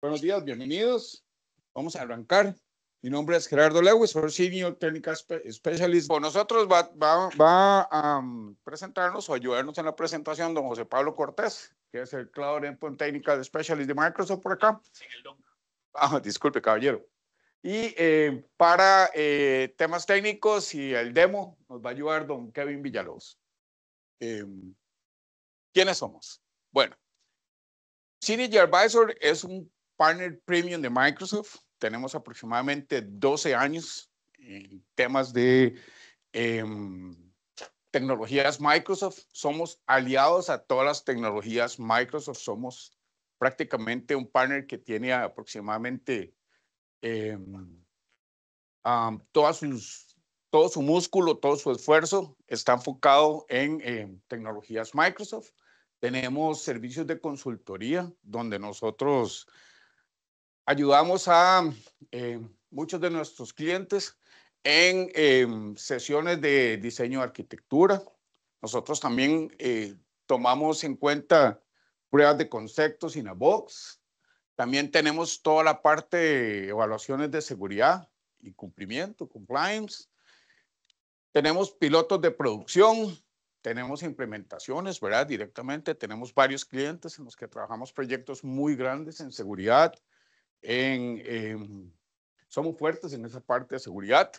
Buenos días, bienvenidos. Vamos a arrancar. Mi nombre es Gerardo Lewis, Senior Technical Specialist. Por nosotros va, va, a um, presentarnos o ayudarnos en la presentación don José Pablo Cortés, que es el Cloud Endpoint Technical Specialist de Microsoft por acá. Ah, disculpe, caballero. Y eh, para eh, temas técnicos y el demo nos va a ayudar don Kevin Villalobos. Em, ¿Quiénes somos? Bueno, Senior Advisor es un partner premium de Microsoft. Tenemos aproximadamente 12 años en temas de em, tecnologías Microsoft. Somos aliados a todas las tecnologías Microsoft. Somos prácticamente un partner que tiene aproximadamente em, todo su músculo, todo su esfuerzo está enfocado en em, tecnologías Microsoft. Tenemos servicios de consultoría donde nosotros ayudamos a eh, muchos de nuestros clientes en eh, sesiones de diseño de arquitectura. Nosotros también eh, tomamos en cuenta pruebas de conceptos in a box. También tenemos toda la parte de evaluaciones de seguridad y cumplimiento, compliance. Tenemos pilotos de producción, tenemos implementaciones, ¿verdad? Directamente tenemos varios clientes en los que trabajamos proyectos muy grandes en seguridad, Em, somos fuertes en esa parte de seguridad.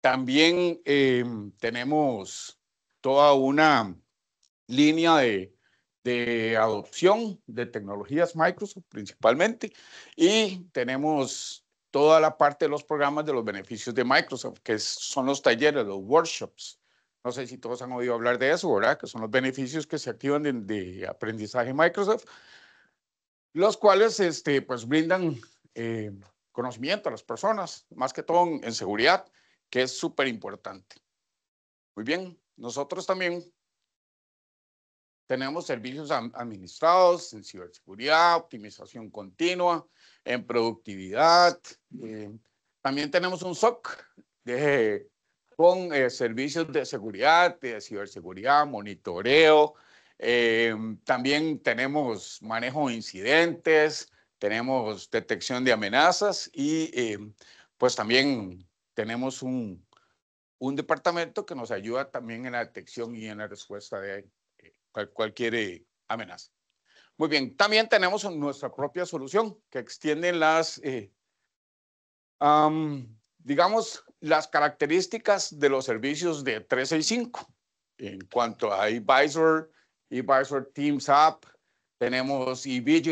También em, tenemos toda una línea de, adopción de tecnologías Microsoft principalmente y tenemos toda la parte de los programas de los beneficios de Microsoft, que son los talleres, los workshops. No sé si todos han oído hablar de eso, ¿verdad? Que son los beneficios que se activan de aprendizaje Microsoft los cuales este, pues, brindan eh, conocimiento a las personas, más que todo en, seguridad, que es súper importante. Muy bien, nosotros también tenemos servicios administrados en ciberseguridad, optimización continua, en productividad. Eh, también tenemos un SOC con eh, servicios de seguridad, de ciberseguridad, monitoreo, eh, también tenemos manejo de incidentes, tenemos detección de amenazas y eh, pues también tenemos un, un, departamento que nos ayuda también en la detección y en la respuesta de eh, cualquier amenaza. Muy bien, también tenemos nuestra propia solución que extiende las, digamos, las características de los servicios de 365 en cuanto a advisor, eVisor Teams App, tenemos y e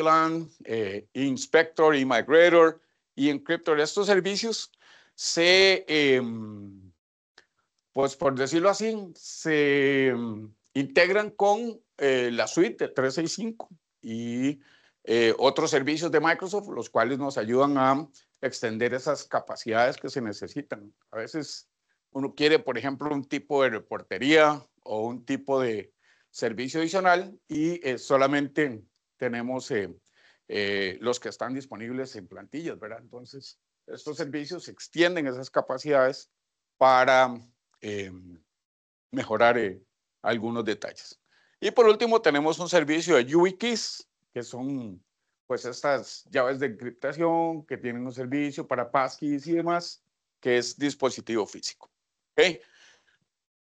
eh, Inspector, eMigrator y Encryptor. Estos servicios se, em, pues por decirlo así, se em, integran con eh, la suite de 365 y eh, otros servicios de Microsoft, los cuales nos ayudan a extender esas capacidades que se necesitan. A veces uno quiere, por ejemplo, un tipo de reportería o un tipo de, servicio adicional y eh, solamente tenemos eh, eh, los que están disponibles en plantillas, ¿verdad? Entonces, estos servicios extienden esas capacidades para mejorar algunos detalles. Y por último, tenemos un servicio de YubiKeys, que son pues estas llaves de encriptación que tienen un servicio para passkeys y demás, que es dispositivo físico. ¿Okay?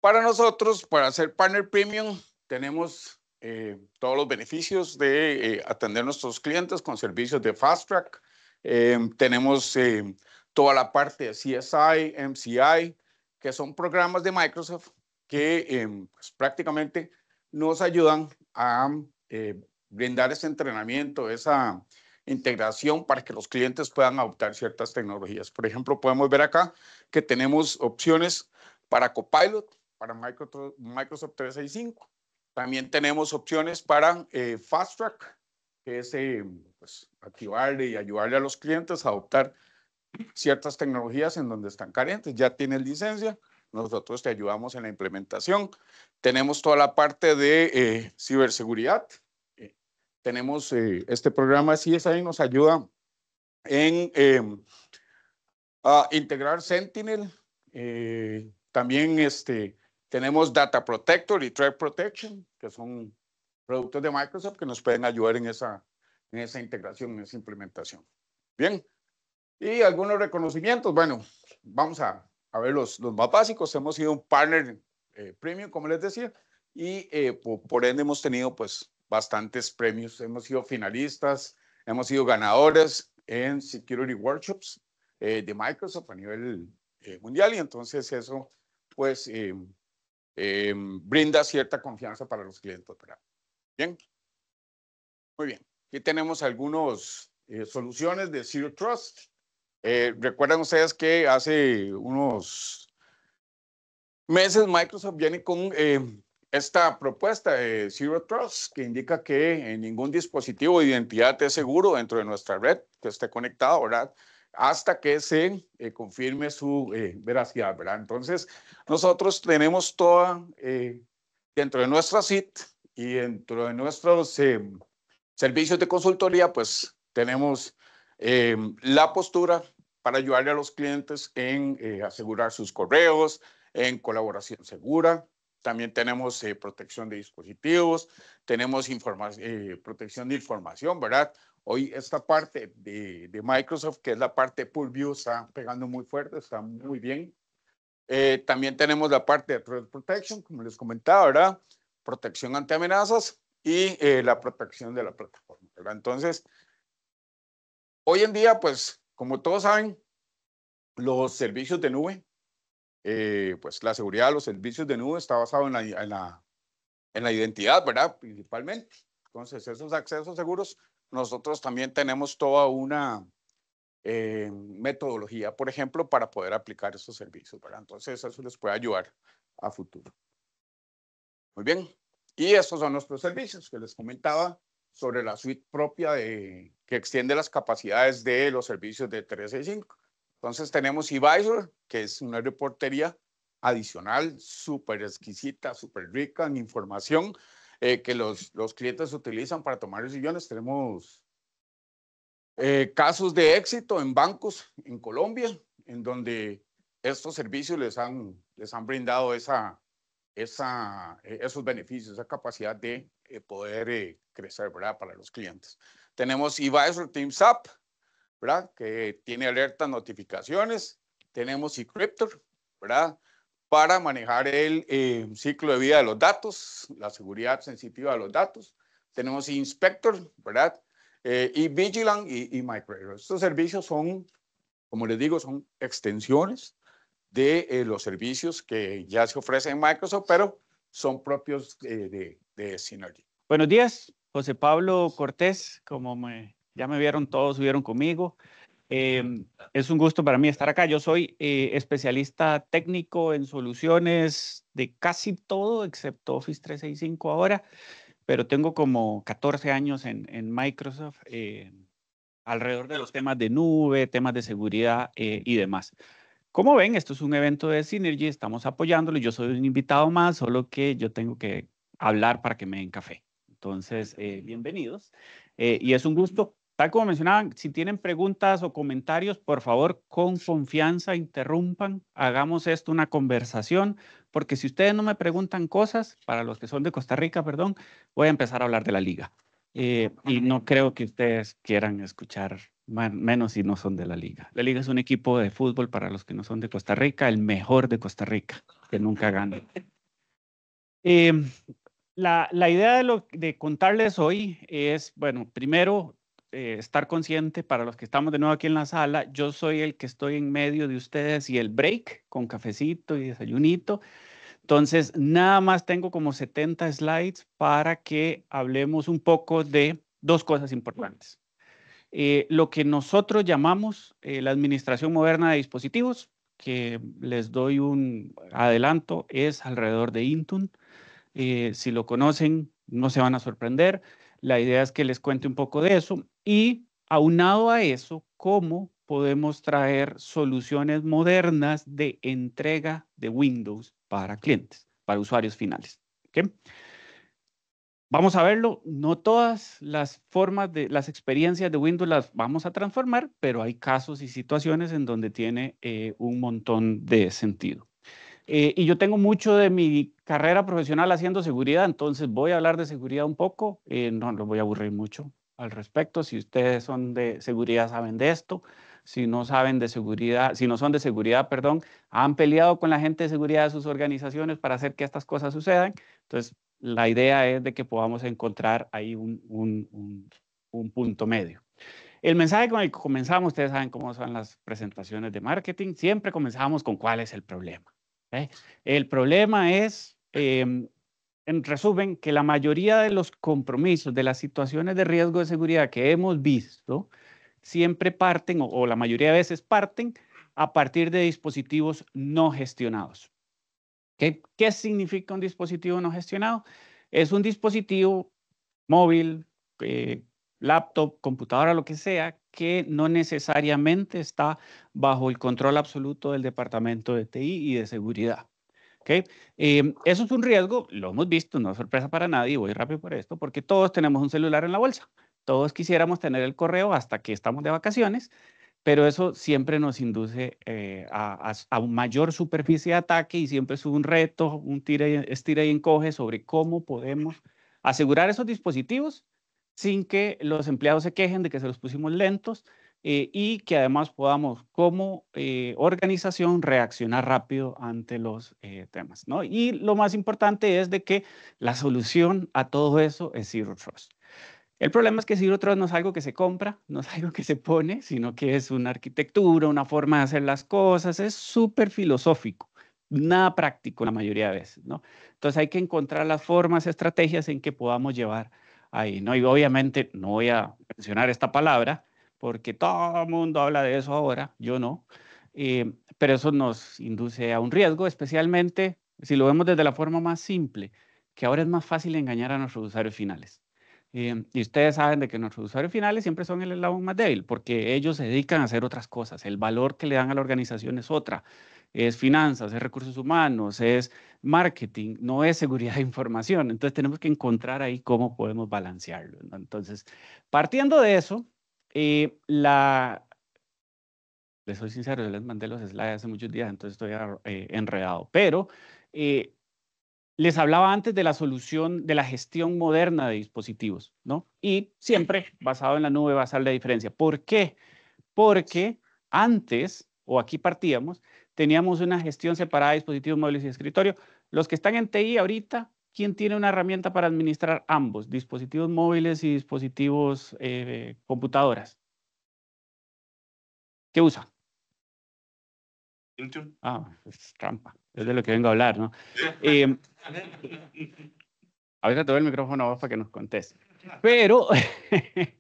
Para nosotros, para ser partner premium, tenemos eh, todos los beneficios de eh, atender a nuestros clientes con servicios de Fast Track. Eh, tenemos toda la parte de CSI, MCI, que son programas de Microsoft que pues, prácticamente nos ayudan a brindar ese entrenamiento, esa integración para que los clientes puedan adoptar ciertas tecnologías. Por ejemplo, podemos ver acá que tenemos opciones para Copilot, para Microsoft 365. También tenemos opciones para eh, Fast Track, que es eh, pues, activarle y ayudarle a los clientes a adoptar ciertas tecnologías en donde están carentes. Ya tienes licencia, nosotros te ayudamos en la implementación. Tenemos toda la parte de eh, ciberseguridad. Eh, tenemos este programa CSI nos ayuda en em, a integrar Sentinel. también este, tenemos Data Protector y Threat Protection, que son productos de Microsoft que nos pueden ayudar en esa, en esa integración, en esa implementación. Bien, y algunos reconocimientos. Bueno, vamos a, ver los, los, más básicos. Hemos sido un partner eh, premium, como les decía, y eh, por, ende hemos tenido pues bastantes premios. Hemos sido finalistas, hemos sido ganadores en Security Workshops eh, de Microsoft a nivel mundial y entonces eso pues eh, brinda cierta confianza para los clientes. Bien. Muy bien. Aquí tenemos algunas eh, soluciones de Zero Trust. Eh, recuerdan ustedes que hace unos meses Microsoft viene con eh, esta propuesta de Zero Trust que indica que ningún dispositivo de identidad es seguro dentro de nuestra red que esté conectado, ¿verdad? hasta que se eh, confirme su eh, veracidad, ¿verdad? Entonces, nosotros tenemos toda, eh, dentro de nuestra CIT y dentro de nuestros servicios de consultoría, pues tenemos la postura para ayudarle a los clientes en asegurar sus correos, en colaboración segura. También tenemos protección de dispositivos, tenemos protección de información, ¿verdad? hoy esta parte de, de, Microsoft, que es la parte Pool View, está pegando muy fuerte, está muy bien. Eh, también tenemos la parte de Threat Protection, como les comentaba, ¿verdad? Protección ante amenazas y eh, la protección de la plataforma, ¿verdad? Entonces, hoy en día, pues, como todos saben, los servicios de nube, eh, pues la seguridad de los servicios de nube está basado en la, en la, en la identidad, ¿verdad? Principalmente. Entonces, esos accesos seguros nosotros también tenemos toda una eh, metodología, por ejemplo, para poder aplicar esos servicios. Entonces, eso les puede ayudar a futuro. Muy bien. Y estos son nuestros servicios que les comentaba sobre la suite propia que extiende las capacidades de los servicios de 365. Entonces tenemos eVisor, que es una reportería adicional, súper exquisita, súper rica en información eh, que los, los clientes utilizan para tomar decisiones. Tenemos eh, casos de éxito en bancos en Colombia, en donde estos servicios les han, les han brindado esa, esa, eh, esos beneficios, esa capacidad de poder crecer ¿verdad? para los clientes. Tenemos eVisor Teams App, ¿verdad? que tiene alertas, notificaciones. Tenemos eCryptor, ¿verdad? para manejar el eh, ciclo de vida de los datos, la seguridad sensitiva de los datos. Tenemos Inspector, ¿verdad? Eh, y Vigilant y, y Estos servicios son, como les digo, son extensiones de eh, los servicios que ya se ofrecen en Microsoft, pero son propios de, de, Synergy. Buenos días, José Pablo Cortés, como ya me vieron todos, subieron conmigo. Em, es un gusto para mí estar acá. Yo soy eh, especialista técnico en soluciones de casi todo, excepto Office 365 ahora, pero tengo como 14 años en, Microsoft eh, alrededor de los temas de nube, temas de seguridad eh, y demás. Como ven, esto es un evento de Synergy, estamos apoyándolo. Yo soy un invitado más, solo que yo tengo que hablar para que me den café. Entonces, bienvenidos. y es un gusto Tal como mencionaban, si tienen preguntas o comentarios, por favor, con confianza, interrumpan, hagamos esto una conversación, porque si ustedes no me preguntan cosas, para los que son de Costa Rica, perdón, voy a empezar a hablar de la liga. Eh, y no creo que ustedes quieran escuchar menos si no son de la liga. La liga es un equipo de fútbol para los que no son de Costa Rica, el mejor de Costa Rica, que nunca gana. Eh, la, idea de contarles hoy es, bueno, primero eh, estar consciente para los que estamos de nuevo aquí en la sala, yo soy el que estoy en medio de ustedes y el break con cafecito y desayunito. Entonces, nada más tengo como 70 slides para que hablemos un poco de dos cosas importantes. Eh, lo que nosotros llamamos eh, la administración moderna de dispositivos, que les doy un adelanto, es alrededor de Intune. si lo conocen, no se van a sorprender. La idea es que les cuente un poco de eso y aunado a eso, ¿cómo podemos traer soluciones modernas de entrega de Windows para clientes, para usuarios finales? Vamos a verlo, no todas las formas de las experiencias de Windows las vamos a transformar, pero hay casos y situaciones en donde tiene eh, un montón de sentido. Eh, y yo tengo mucho de mi carrera profesional haciendo seguridad, entonces voy a hablar de seguridad un poco, eh, no lo voy a aburrir mucho, al respecto. Si ustedes son de seguridad, saben de esto. Si no saben de seguridad, si no son de seguridad, perdón, han peleado con la gente de seguridad de sus organizaciones para hacer que estas cosas sucedan. Entonces, la idea es de que podamos encontrar ahí un, punto medio. El mensaje con el que comenzamos, ustedes saben cómo son las presentaciones de marketing, siempre comenzamos con cuál es el problema. ¿eh? El problema es em, en resumen, que la mayoría de los compromisos, de las situaciones de riesgo de seguridad que hemos visto, siempre parten, o, la mayoría de veces parten, a partir de dispositivos no gestionados. ¿Qué, significa un dispositivo no gestionado? Es un dispositivo móvil, eh, laptop, computadora, lo que sea, que no necesariamente está bajo el control absoluto del departamento de TI y de seguridad. ¿okay? Em, eso es un riesgo, lo hemos visto, no es sorpresa para nadie, voy rápido por esto, porque todos tenemos un celular en la bolsa. Todos quisiéramos tener el correo hasta que estamos de vacaciones, pero eso siempre nos induce eh, a, a, mayor superficie de ataque y siempre es un reto, un tira y, estira y encoge sobre cómo podemos asegurar esos dispositivos sin que los empleados se quejen de que se los pusimos lentos eh, y que además podamos como eh, organización reaccionar rápido ante los eh, temas. ¿no? Y lo más importante es de que la solución a todo eso es Zero Trust. El problema es que Zero Trust no es algo que se compra, no es algo que se pone, sino que es una arquitectura, una forma de hacer las cosas, es súper filosófico, nada práctico la mayoría de veces. ¿no? Entonces hay que encontrar las formas, estrategias en que podamos llevar ahí. ¿no? Y obviamente no voy a mencionar esta palabra, porque todo el mundo habla de eso ahora, yo no, eh, pero eso nos induce a un riesgo, especialmente si lo vemos desde la forma más simple, que ahora es más fácil engañar a nuestros usuarios finales. Eh, y ustedes saben de que nuestros usuarios finales siempre son el eslabón más débil, porque ellos se dedican a hacer otras cosas. El valor que le dan a la organización es otra. Es finanzas, es recursos humanos, es marketing, no es seguridad de información. Entonces tenemos que encontrar ahí cómo podemos balancearlo. Entonces, partiendo de eso, eh, la... Les soy sincero, yo les mandé los slides hace muchos días, entonces estoy eh, enredado. Pero eh, les hablaba antes de la solución de la gestión moderna de dispositivos, ¿no? Y siempre basado en la nube va a la diferencia. ¿Por qué? Porque antes, o aquí partíamos, teníamos una gestión separada de dispositivos móviles y escritorio. Los que están en TI ahorita ¿Quién tiene una herramienta para administrar ambos, dispositivos móviles y dispositivos eh, computadoras? ¿Qué usa? Ah, es trampa. Es de lo que vengo a hablar, ¿no? Eh, ahorita te doy el micrófono a para que nos conteste. Pero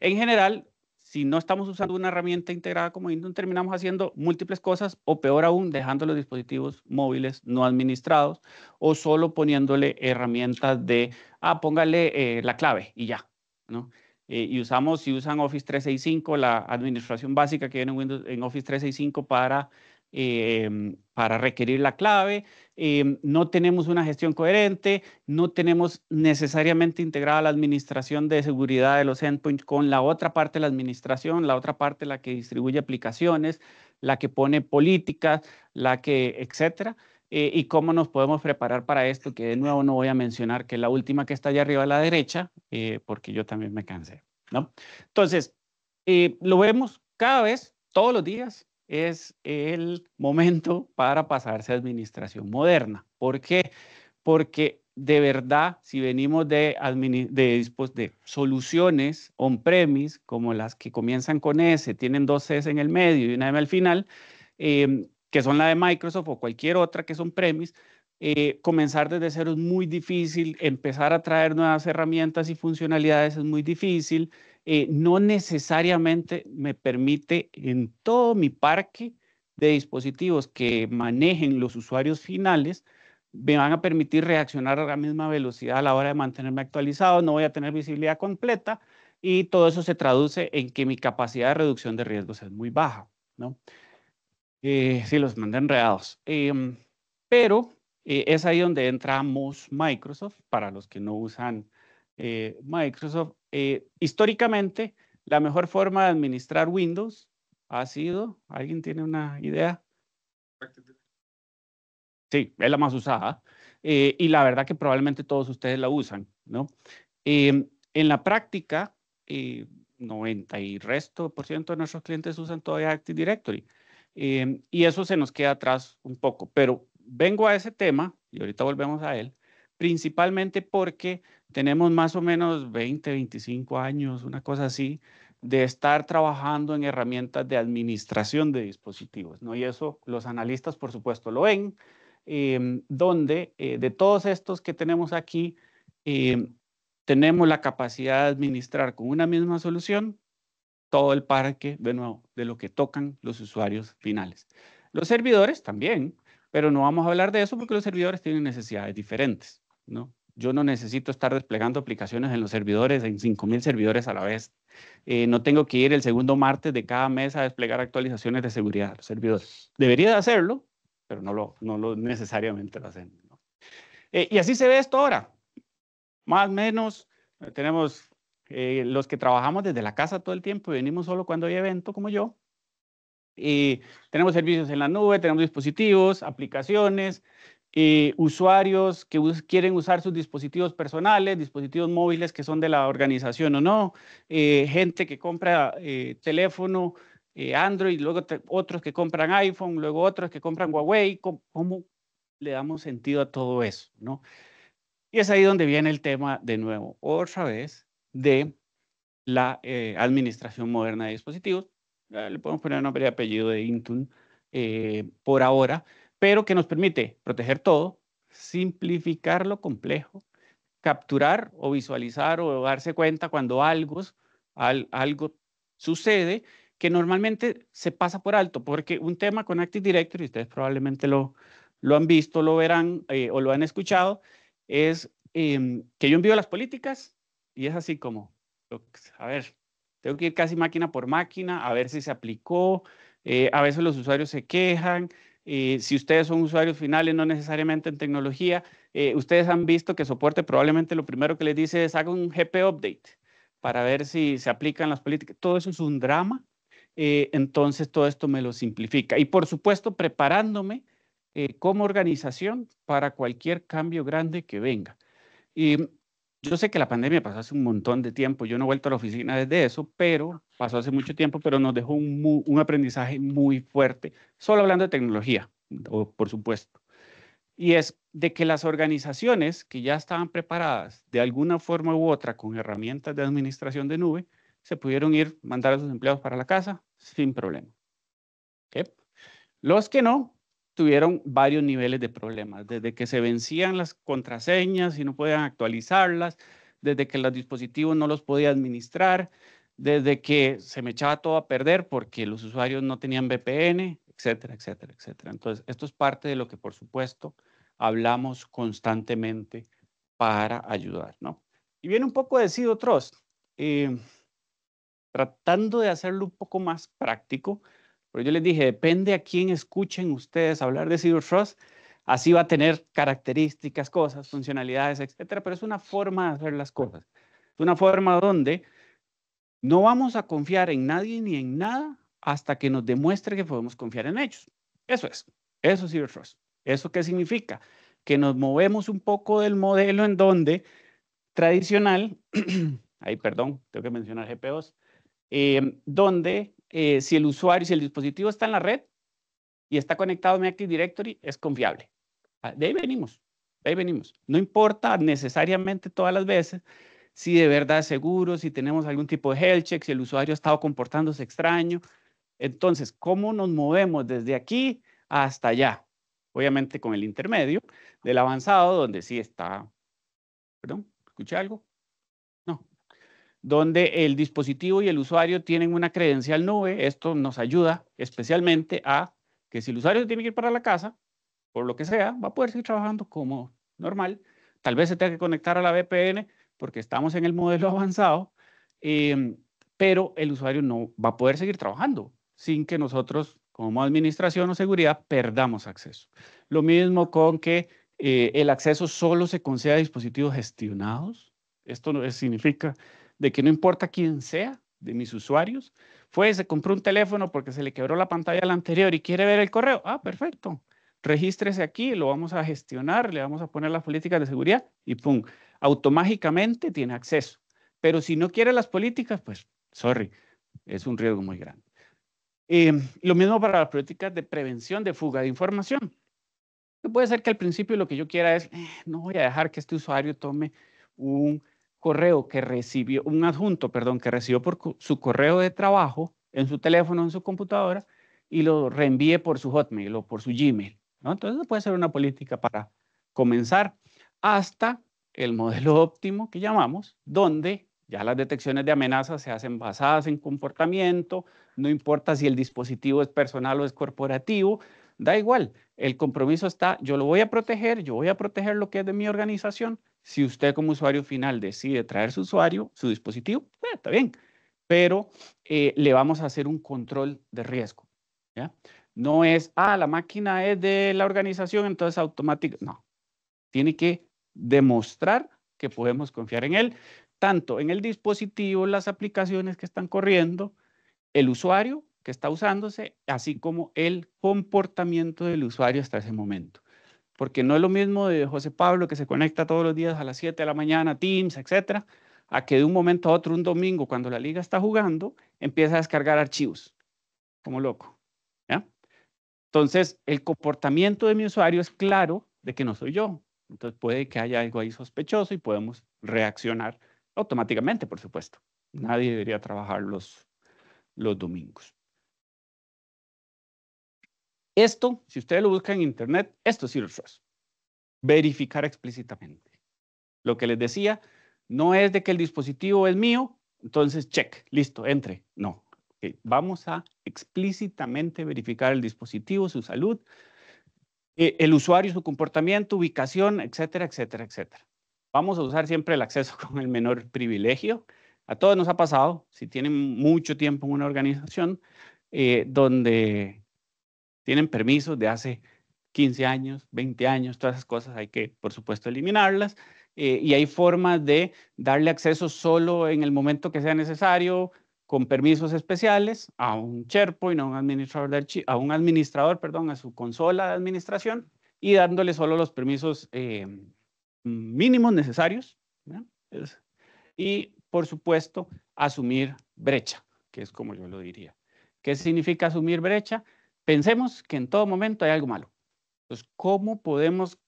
en general, si no estamos usando una herramienta integrada como Windows, terminamos haciendo múltiples cosas o peor aún, dejando los dispositivos móviles no administrados o solo poniéndole herramientas de, ah, póngale eh, la clave y ya, ¿no? Eh, y usamos, si usan Office 365, la administración básica que viene en, Windows, en Office 365 para Em, para requerir la clave, em, no tenemos una gestión coherente, no tenemos necesariamente integrada la administración de seguridad de los endpoints con la otra parte de la administración, la otra parte la que distribuye aplicaciones, la que pone políticas, la que, etcétera. Eh, y cómo nos podemos preparar para esto, que de nuevo no voy a mencionar, que la última que está allá arriba a la derecha, eh, porque yo también me cansé, ¿no? Entonces, eh, lo vemos cada vez, todos los días, es el momento para pasarse a administración moderna. ¿Por qué? Porque de verdad, si venimos pues, de, soluciones on-premise, como las que comienzan con S, tienen dos S en el medio y una M al final, em, que son la de Microsoft o cualquier otra que son premis, eh, comenzar desde cero es muy difícil, empezar a traer nuevas herramientas y funcionalidades es muy difícil, eh, no necesariamente me permite en todo mi parque de dispositivos que manejen los usuarios finales, me van a permitir reaccionar a la misma velocidad a la hora de mantenerme actualizado, no voy a tener visibilidad completa y todo eso se traduce en que mi capacidad de reducción de riesgos es muy baja, ¿no? Eh, los manden enredados. Em, pero eh, es ahí donde entramos Microsoft, para los que no usan eh, Microsoft, eh, históricamente, la mejor forma de administrar Windows ha sido, ¿alguien tiene una idea? Sí, es la más usada. Eh, y la verdad que probablemente todos ustedes la usan, ¿no? Em, en la práctica, 90 eh, y resto por ciento de nuestros clientes usan todavía Active Directory. Em, y eso se nos queda atrás un poco, pero vengo a ese tema, y ahorita volvemos a él, principalmente porque tenemos más o menos 20, 25 años, una cosa así, de estar trabajando en herramientas de administración de dispositivos, ¿no? Y eso los analistas, por supuesto, lo ven, em, donde eh, de todos estos que tenemos aquí, em, tenemos la capacidad de administrar con una misma solución todo el parque, de lo que tocan los usuarios finales. Los servidores también, pero no vamos a hablar de eso porque los servidores tienen necesidades diferentes. ¿no? Yo no necesito estar desplegando aplicaciones en los servidores, en 5.000 servidores a la vez. Eh, no tengo que ir el segundo martes de cada mes a desplegar actualizaciones de seguridad a los servidores. Debería hacerlo, pero no lo, no lo necesariamente lo hacen. Eh, y así se ve esto ahora. Más o menos eh, tenemos los que trabajamos desde la casa todo el tiempo y venimos solo cuando hay evento, como yo. Y tenemos servicios en la nube, tenemos dispositivos, aplicaciones, eh, usuarios que quieren usar sus dispositivos personales, dispositivos móviles que son de la organización o no, eh, gente que compra eh, teléfono Android, luego otros que compran iPhone, luego otros que compran Huawei, ¿cómo, le damos sentido a todo eso? Y es ahí donde viene el tema de nuevo, otra vez, de la administración moderna de dispositivos. Le podemos poner nombre y apellido de Intune por ahora pero que nos permite proteger todo, simplificar lo complejo, capturar o visualizar o darse cuenta cuando algo, al, algo sucede que normalmente se pasa por alto, porque un tema con Active Directory, ustedes probablemente lo, lo han visto, lo verán eh, o lo han escuchado, es em, que yo envío las políticas y es así como, a ver, tengo que ir casi máquina por máquina, a ver si se aplicó, eh, a veces los usuarios se quejan, eh, si ustedes son usuarios finales, no necesariamente en tecnología, eh, ustedes han visto que soporte probablemente lo primero que les dice es haga un GP update para ver si se aplican las políticas. Todo eso es un drama. Eh, entonces, todo esto me lo simplifica. Y por supuesto, preparándome como organización para cualquier cambio grande que venga. Yo sé que la pandemia pasó hace un montón de tiempo, yo no he vuelto a la oficina desde eso, pero pasó hace mucho tiempo, pero nos dejó un, aprendizaje muy fuerte, solo hablando de tecnología, o, por supuesto. Y es de que las organizaciones que ya estaban preparadas de alguna forma u otra con herramientas de administración de nube, se pudieron ir, mandar a sus empleados para la casa sin problema. Los que no, tuvieron varios niveles de problemas, desde que se vencían las contraseñas y no podían actualizarlas, desde que los dispositivos no los podía administrar, desde que se me echaba todo a perder porque los usuarios no tenían VPN, etcétera, etcétera, etcétera. Entonces, esto es parte de lo que, por supuesto, hablamos constantemente para ayudar, ¿no? Y viene un poco de Sido otros. Eh, tratando de hacerlo un poco más práctico, pero yo les dije, depende a quién escuchen ustedes hablar de Zero Trust, así va a tener características, cosas, funcionalidades, etcétera, pero es una forma de hacer las cosas. Es una forma donde no vamos a confiar en nadie ni en nada hasta que nos demuestre que podemos confiar en ellos. Eso es, eso es Zero Trust. ¿Eso qué significa? Que nos movemos un poco del modelo en donde tradicional, ahí perdón, tengo que mencionar GPOs, em, donde eh, si el usuario, si el dispositivo está en la red y está conectado a mi Active Directory, es confiable. Ah, de ahí venimos, de ahí venimos. No importa necesariamente todas las veces si de verdad es seguro, si tenemos algún tipo de health check, si el usuario ha estado comportándose extraño. Entonces, ¿cómo nos movemos desde aquí hasta allá? Obviamente con el intermedio del avanzado, donde sí está... Perdón, escuché algo donde el dispositivo y el usuario tienen una credencial nube. Esto nos ayuda especialmente a que si el usuario tiene que ir para la casa, por lo que sea, va a poder seguir trabajando como normal. Tal vez se tenga que conectar a la VPN porque estamos en el modelo avanzado, em, pero el usuario no va a poder seguir trabajando sin que nosotros como administración o seguridad perdamos acceso. Lo mismo con que eh, el acceso solo se conceda a dispositivos gestionados. Esto significa de que no importa quién sea de mis usuarios, fue, se compró un teléfono porque se le quebró la pantalla al anterior y quiere ver el correo. Ah, perfecto. Regístrese aquí, lo vamos a gestionar, le vamos a poner las políticas de seguridad y pum, automáticamente tiene acceso. Pero si no quiere las políticas, pues, sorry, es un riesgo muy grande. Em, lo mismo para las políticas de prevención de fuga de información. Puede ser que al principio lo que yo quiera es, eh, no voy a dejar que este usuario tome un correo que recibió, un adjunto, perdón, que recibió por su correo de trabajo en su teléfono, en su computadora, y lo reenvíe por su Hotmail o por su Gmail. ¿no? Entonces puede ser una política para comenzar hasta el modelo óptimo que llamamos, donde ya las detecciones de amenazas se hacen basadas en comportamiento, no importa si el dispositivo es personal o es corporativo, da igual, el compromiso está, yo lo voy a proteger, yo voy a proteger lo que es de mi organización, si usted como usuario final decide traer su usuario, su dispositivo, eh, está bien, pero eh, le vamos a hacer un control de riesgo. No es, ah, la máquina es de la organización, entonces automático. No, tiene que demostrar que podemos confiar en él, tanto en el dispositivo, las aplicaciones que están corriendo, el usuario que está usándose, así como el comportamiento del usuario hasta ese momento porque no es lo mismo de José Pablo que se conecta todos los días a las 7 de la mañana, Teams, etcétera, a que de un momento a otro, un domingo, cuando la liga está jugando, empieza a descargar archivos, como loco. Entonces, el comportamiento de mi usuario es claro de que no soy yo. Entonces, puede que haya algo ahí sospechoso y podemos reaccionar automáticamente, por supuesto. Nadie debería trabajar los domingos. Esto, si ustedes lo buscan en Internet, esto es Zero Trust. Verificar explícitamente. Lo que les decía, no es de que el dispositivo es mío, entonces check, listo, entre. No. Vamos a explícitamente verificar el dispositivo, su salud, eh, el usuario, su comportamiento, ubicación, etcétera, etcétera, etcétera. Vamos a usar siempre el acceso con el menor privilegio. A todos nos ha pasado, si tienen mucho tiempo en una organización, eh, donde tienen permisos de hace 15 años, 20 años, todas esas cosas hay que, por supuesto, eliminarlas. Eh, y hay formas de darle acceso solo en el momento que sea necesario, con permisos especiales, a un SharePoint, a un administrador, a un administrador perdón, a su consola de administración, y dándole solo los permisos eh, mínimos necesarios. Y, por supuesto, asumir brecha, que es como yo lo diría. ¿Qué significa asumir brecha? pensemos que en todo momento hay algo malo. Entonces, ¿cómo podemos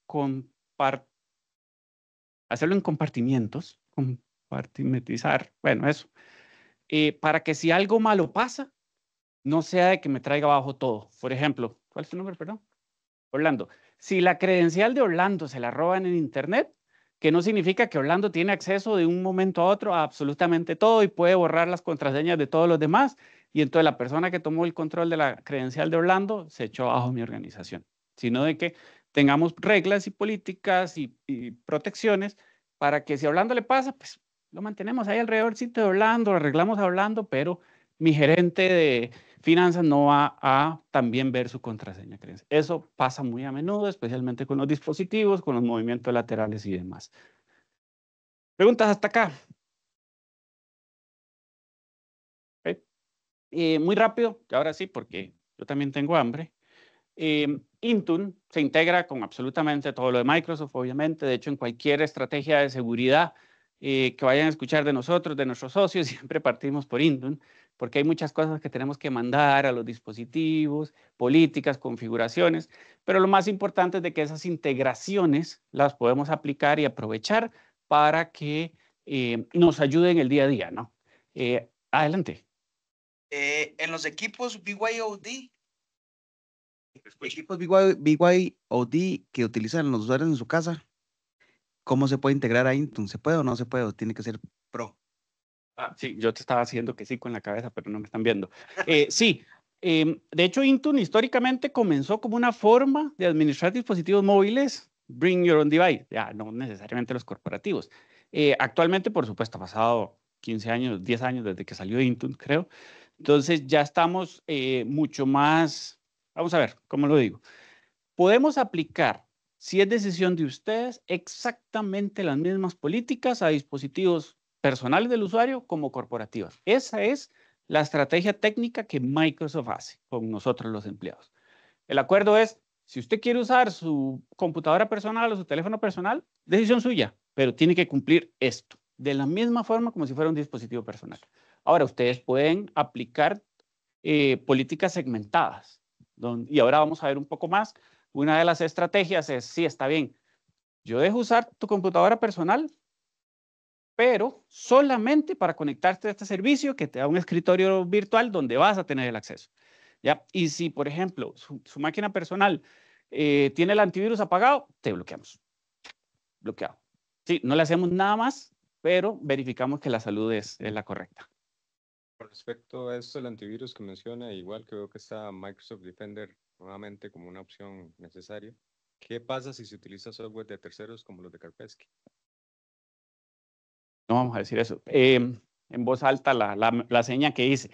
hacerlo en compartimientos? Compartimentizar, bueno, eso. Eh, para que si algo malo pasa, no sea de que me traiga abajo todo. Por ejemplo, ¿cuál es tu nombre, perdón? Orlando. Si la credencial de Orlando se la roban en Internet, que no significa que Orlando tiene acceso de un momento a otro a absolutamente todo y puede borrar las contraseñas de todos los demás y entonces la persona que tomó el control de la credencial de Orlando se echó bajo mi organización, sino de que tengamos reglas y políticas y, protecciones para que si a Orlando le pasa, pues lo mantenemos ahí alrededor sitio de Orlando, arreglamos a Orlando, pero mi gerente de finanzas no va a también ver su contraseña Eso pasa muy a menudo, especialmente con los dispositivos, con los movimientos laterales y demás. Preguntas hasta acá. Eh, muy rápido, ahora sí, porque yo también tengo hambre. Eh, Intune se integra con absolutamente todo lo de Microsoft, obviamente. De hecho, en cualquier estrategia de seguridad eh, que vayan a escuchar de nosotros, de nuestros socios, siempre partimos por Intune, porque hay muchas cosas que tenemos que mandar a los dispositivos, políticas, configuraciones. Pero lo más importante es de que esas integraciones las podemos aplicar y aprovechar para que eh, nos ayuden el día a día, ¿no? adelante. Eh, en los equipos BYOD, equipos BYOD que utilizan los usuarios en su casa, ¿cómo se puede integrar a Intune? ¿Se puede o no se puede? tiene que ser pro? Ah, sí, yo te estaba haciendo que sí con la cabeza, pero no me están viendo. Eh, sí, em, de hecho Intune históricamente comenzó como una forma de administrar dispositivos móviles, bring your own device, ya no necesariamente los corporativos. Eh, actualmente, por supuesto, ha pasado 15 años, 10 años desde que salió Intune, creo. Entonces ya estamos eh, mucho más, vamos a ver, ¿cómo lo digo? Podemos aplicar, si es decisión de ustedes, exactamente las mismas políticas a dispositivos personales del usuario como corporativas. Esa es la estrategia técnica que Microsoft hace con nosotros los empleados. El acuerdo es, si usted quiere usar su computadora personal o su teléfono personal, decisión suya, pero tiene que cumplir esto, de la misma forma como si fuera un dispositivo personal. Ahora, ustedes pueden aplicar eh, políticas segmentadas. y ahora vamos a ver un poco más. Una de las estrategias es, sí, está bien, yo dejo usar tu computadora personal, pero solamente para conectarte a este servicio que te da un escritorio virtual donde vas a tener el acceso. ¿ya? Y si, por ejemplo, su, máquina personal eh, tiene el antivirus apagado, te bloqueamos. Bloqueado. Sí, no le hacemos nada más, pero verificamos que la salud es la correcta. Con respecto a esto, el antivirus que menciona, igual que veo que está Microsoft Defender nuevamente como una opción necesaria. ¿Qué pasa si se utiliza software de terceros como los de Carpesky? No vamos a decir eso. Em, en voz alta la, la, seña que hice.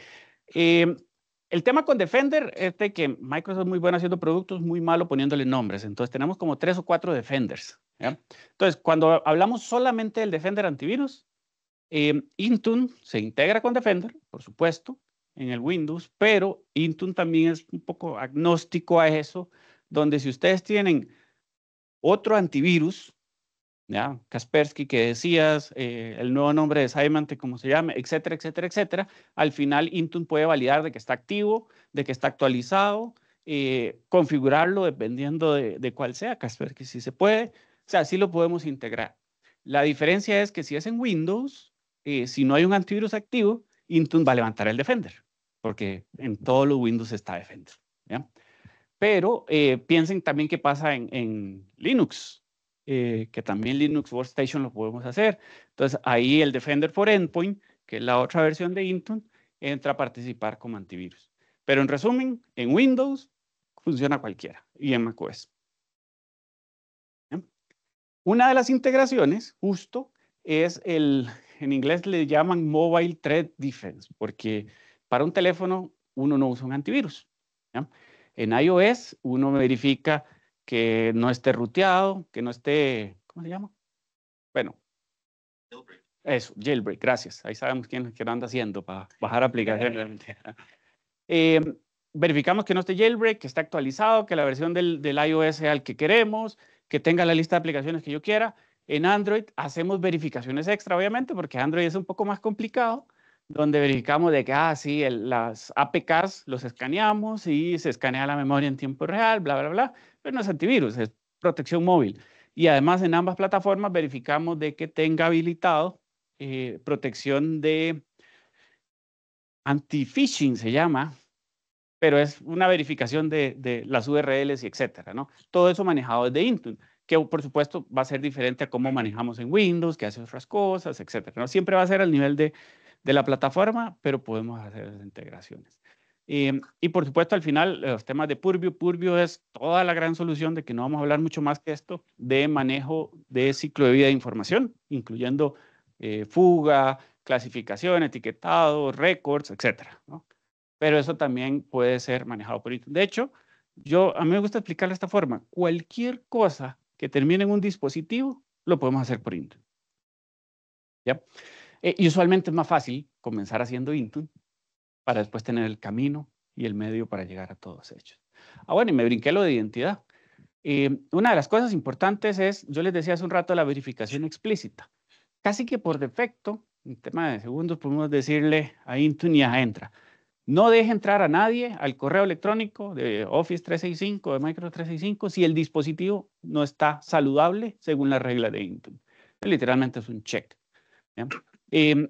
Em, el tema con Defender es que Microsoft es muy bueno haciendo productos, muy malo poniéndole nombres. Entonces tenemos como tres o cuatro Defenders. Entonces, cuando hablamos solamente del Defender antivirus, eh, Intune se integra con Defender, por supuesto, en el Windows, pero Intune también es un poco agnóstico a eso, donde si ustedes tienen otro antivirus, ¿ya? Kaspersky que decías, eh, el nuevo nombre de Symantec, como se llame, etcétera, etcétera, etcétera, al final Intune puede validar de que está activo, de que está actualizado, eh, configurarlo dependiendo de, de cuál sea, Kaspersky si se puede, o sea, sí lo podemos integrar. La diferencia es que si es en Windows, eh, si no hay un antivirus activo, Intune va a levantar el Defender, porque en todos los Windows está Defender. Pero eh, piensen también qué pasa en, Linux, eh, que también Linux Workstation lo podemos hacer. Entonces ahí el Defender for Endpoint, que es la otra versión de Intune, entra a participar como antivirus. Pero en resumen, en Windows funciona cualquiera y en macOS. Una de las integraciones, justo, es el, en inglés le llaman Mobile Threat Defense, porque para un teléfono uno no usa un antivirus. En iOS uno verifica que no esté ruteado, que no esté, ¿cómo se llama? Bueno. Jailbreak. Eso, jailbreak, gracias. Ahí sabemos quién, anda haciendo para bajar aplicaciones. Eh, verificamos que no esté jailbreak, que esté actualizado, que la versión del, del iOS sea el que queremos, que tenga la lista de aplicaciones que yo quiera en Android hacemos verificaciones extra, obviamente, porque Android es un poco más complicado, donde verificamos de que, ah, sí, las APKs los escaneamos y se escanea la memoria en tiempo real, bla, bla, bla. Pero no es antivirus, es protección móvil. Y además en ambas plataformas verificamos de que tenga habilitado eh, protección de anti-phishing, se llama, pero es una verificación de, de, las URLs y etcétera, ¿no? Todo eso manejado desde Intune que por supuesto va a ser diferente a cómo manejamos en Windows, que hace otras cosas, etc. No siempre va a ser al nivel de, la plataforma, pero podemos hacer las integraciones. Eh, y por supuesto, al final, los temas de Purview. Purview es toda la gran solución de que no vamos a hablar mucho más que esto, de manejo de ciclo de vida de información, incluyendo eh, fuga, clasificación, etiquetado, récords, etc. Pero eso también puede ser manejado por De hecho, yo, a mí me gusta explicarlo de esta forma. Cualquier cosa que termine en un dispositivo, lo podemos hacer por Intune. ¿Ya? Eh, y usualmente es más fácil comenzar haciendo Intune para después tener el camino y el medio para llegar a todos hechos. Ah, bueno, y me brinqué lo de identidad. Eh, una de las cosas importantes es, yo les decía hace un rato, la verificación explícita. Casi que por defecto, en tema de segundos, podemos decirle a Intune y a Entra no deje entrar a nadie al correo electrónico de Office 365, de Microsoft 365, si el dispositivo no está saludable según la regla de Intune. Literalmente es un check. Em,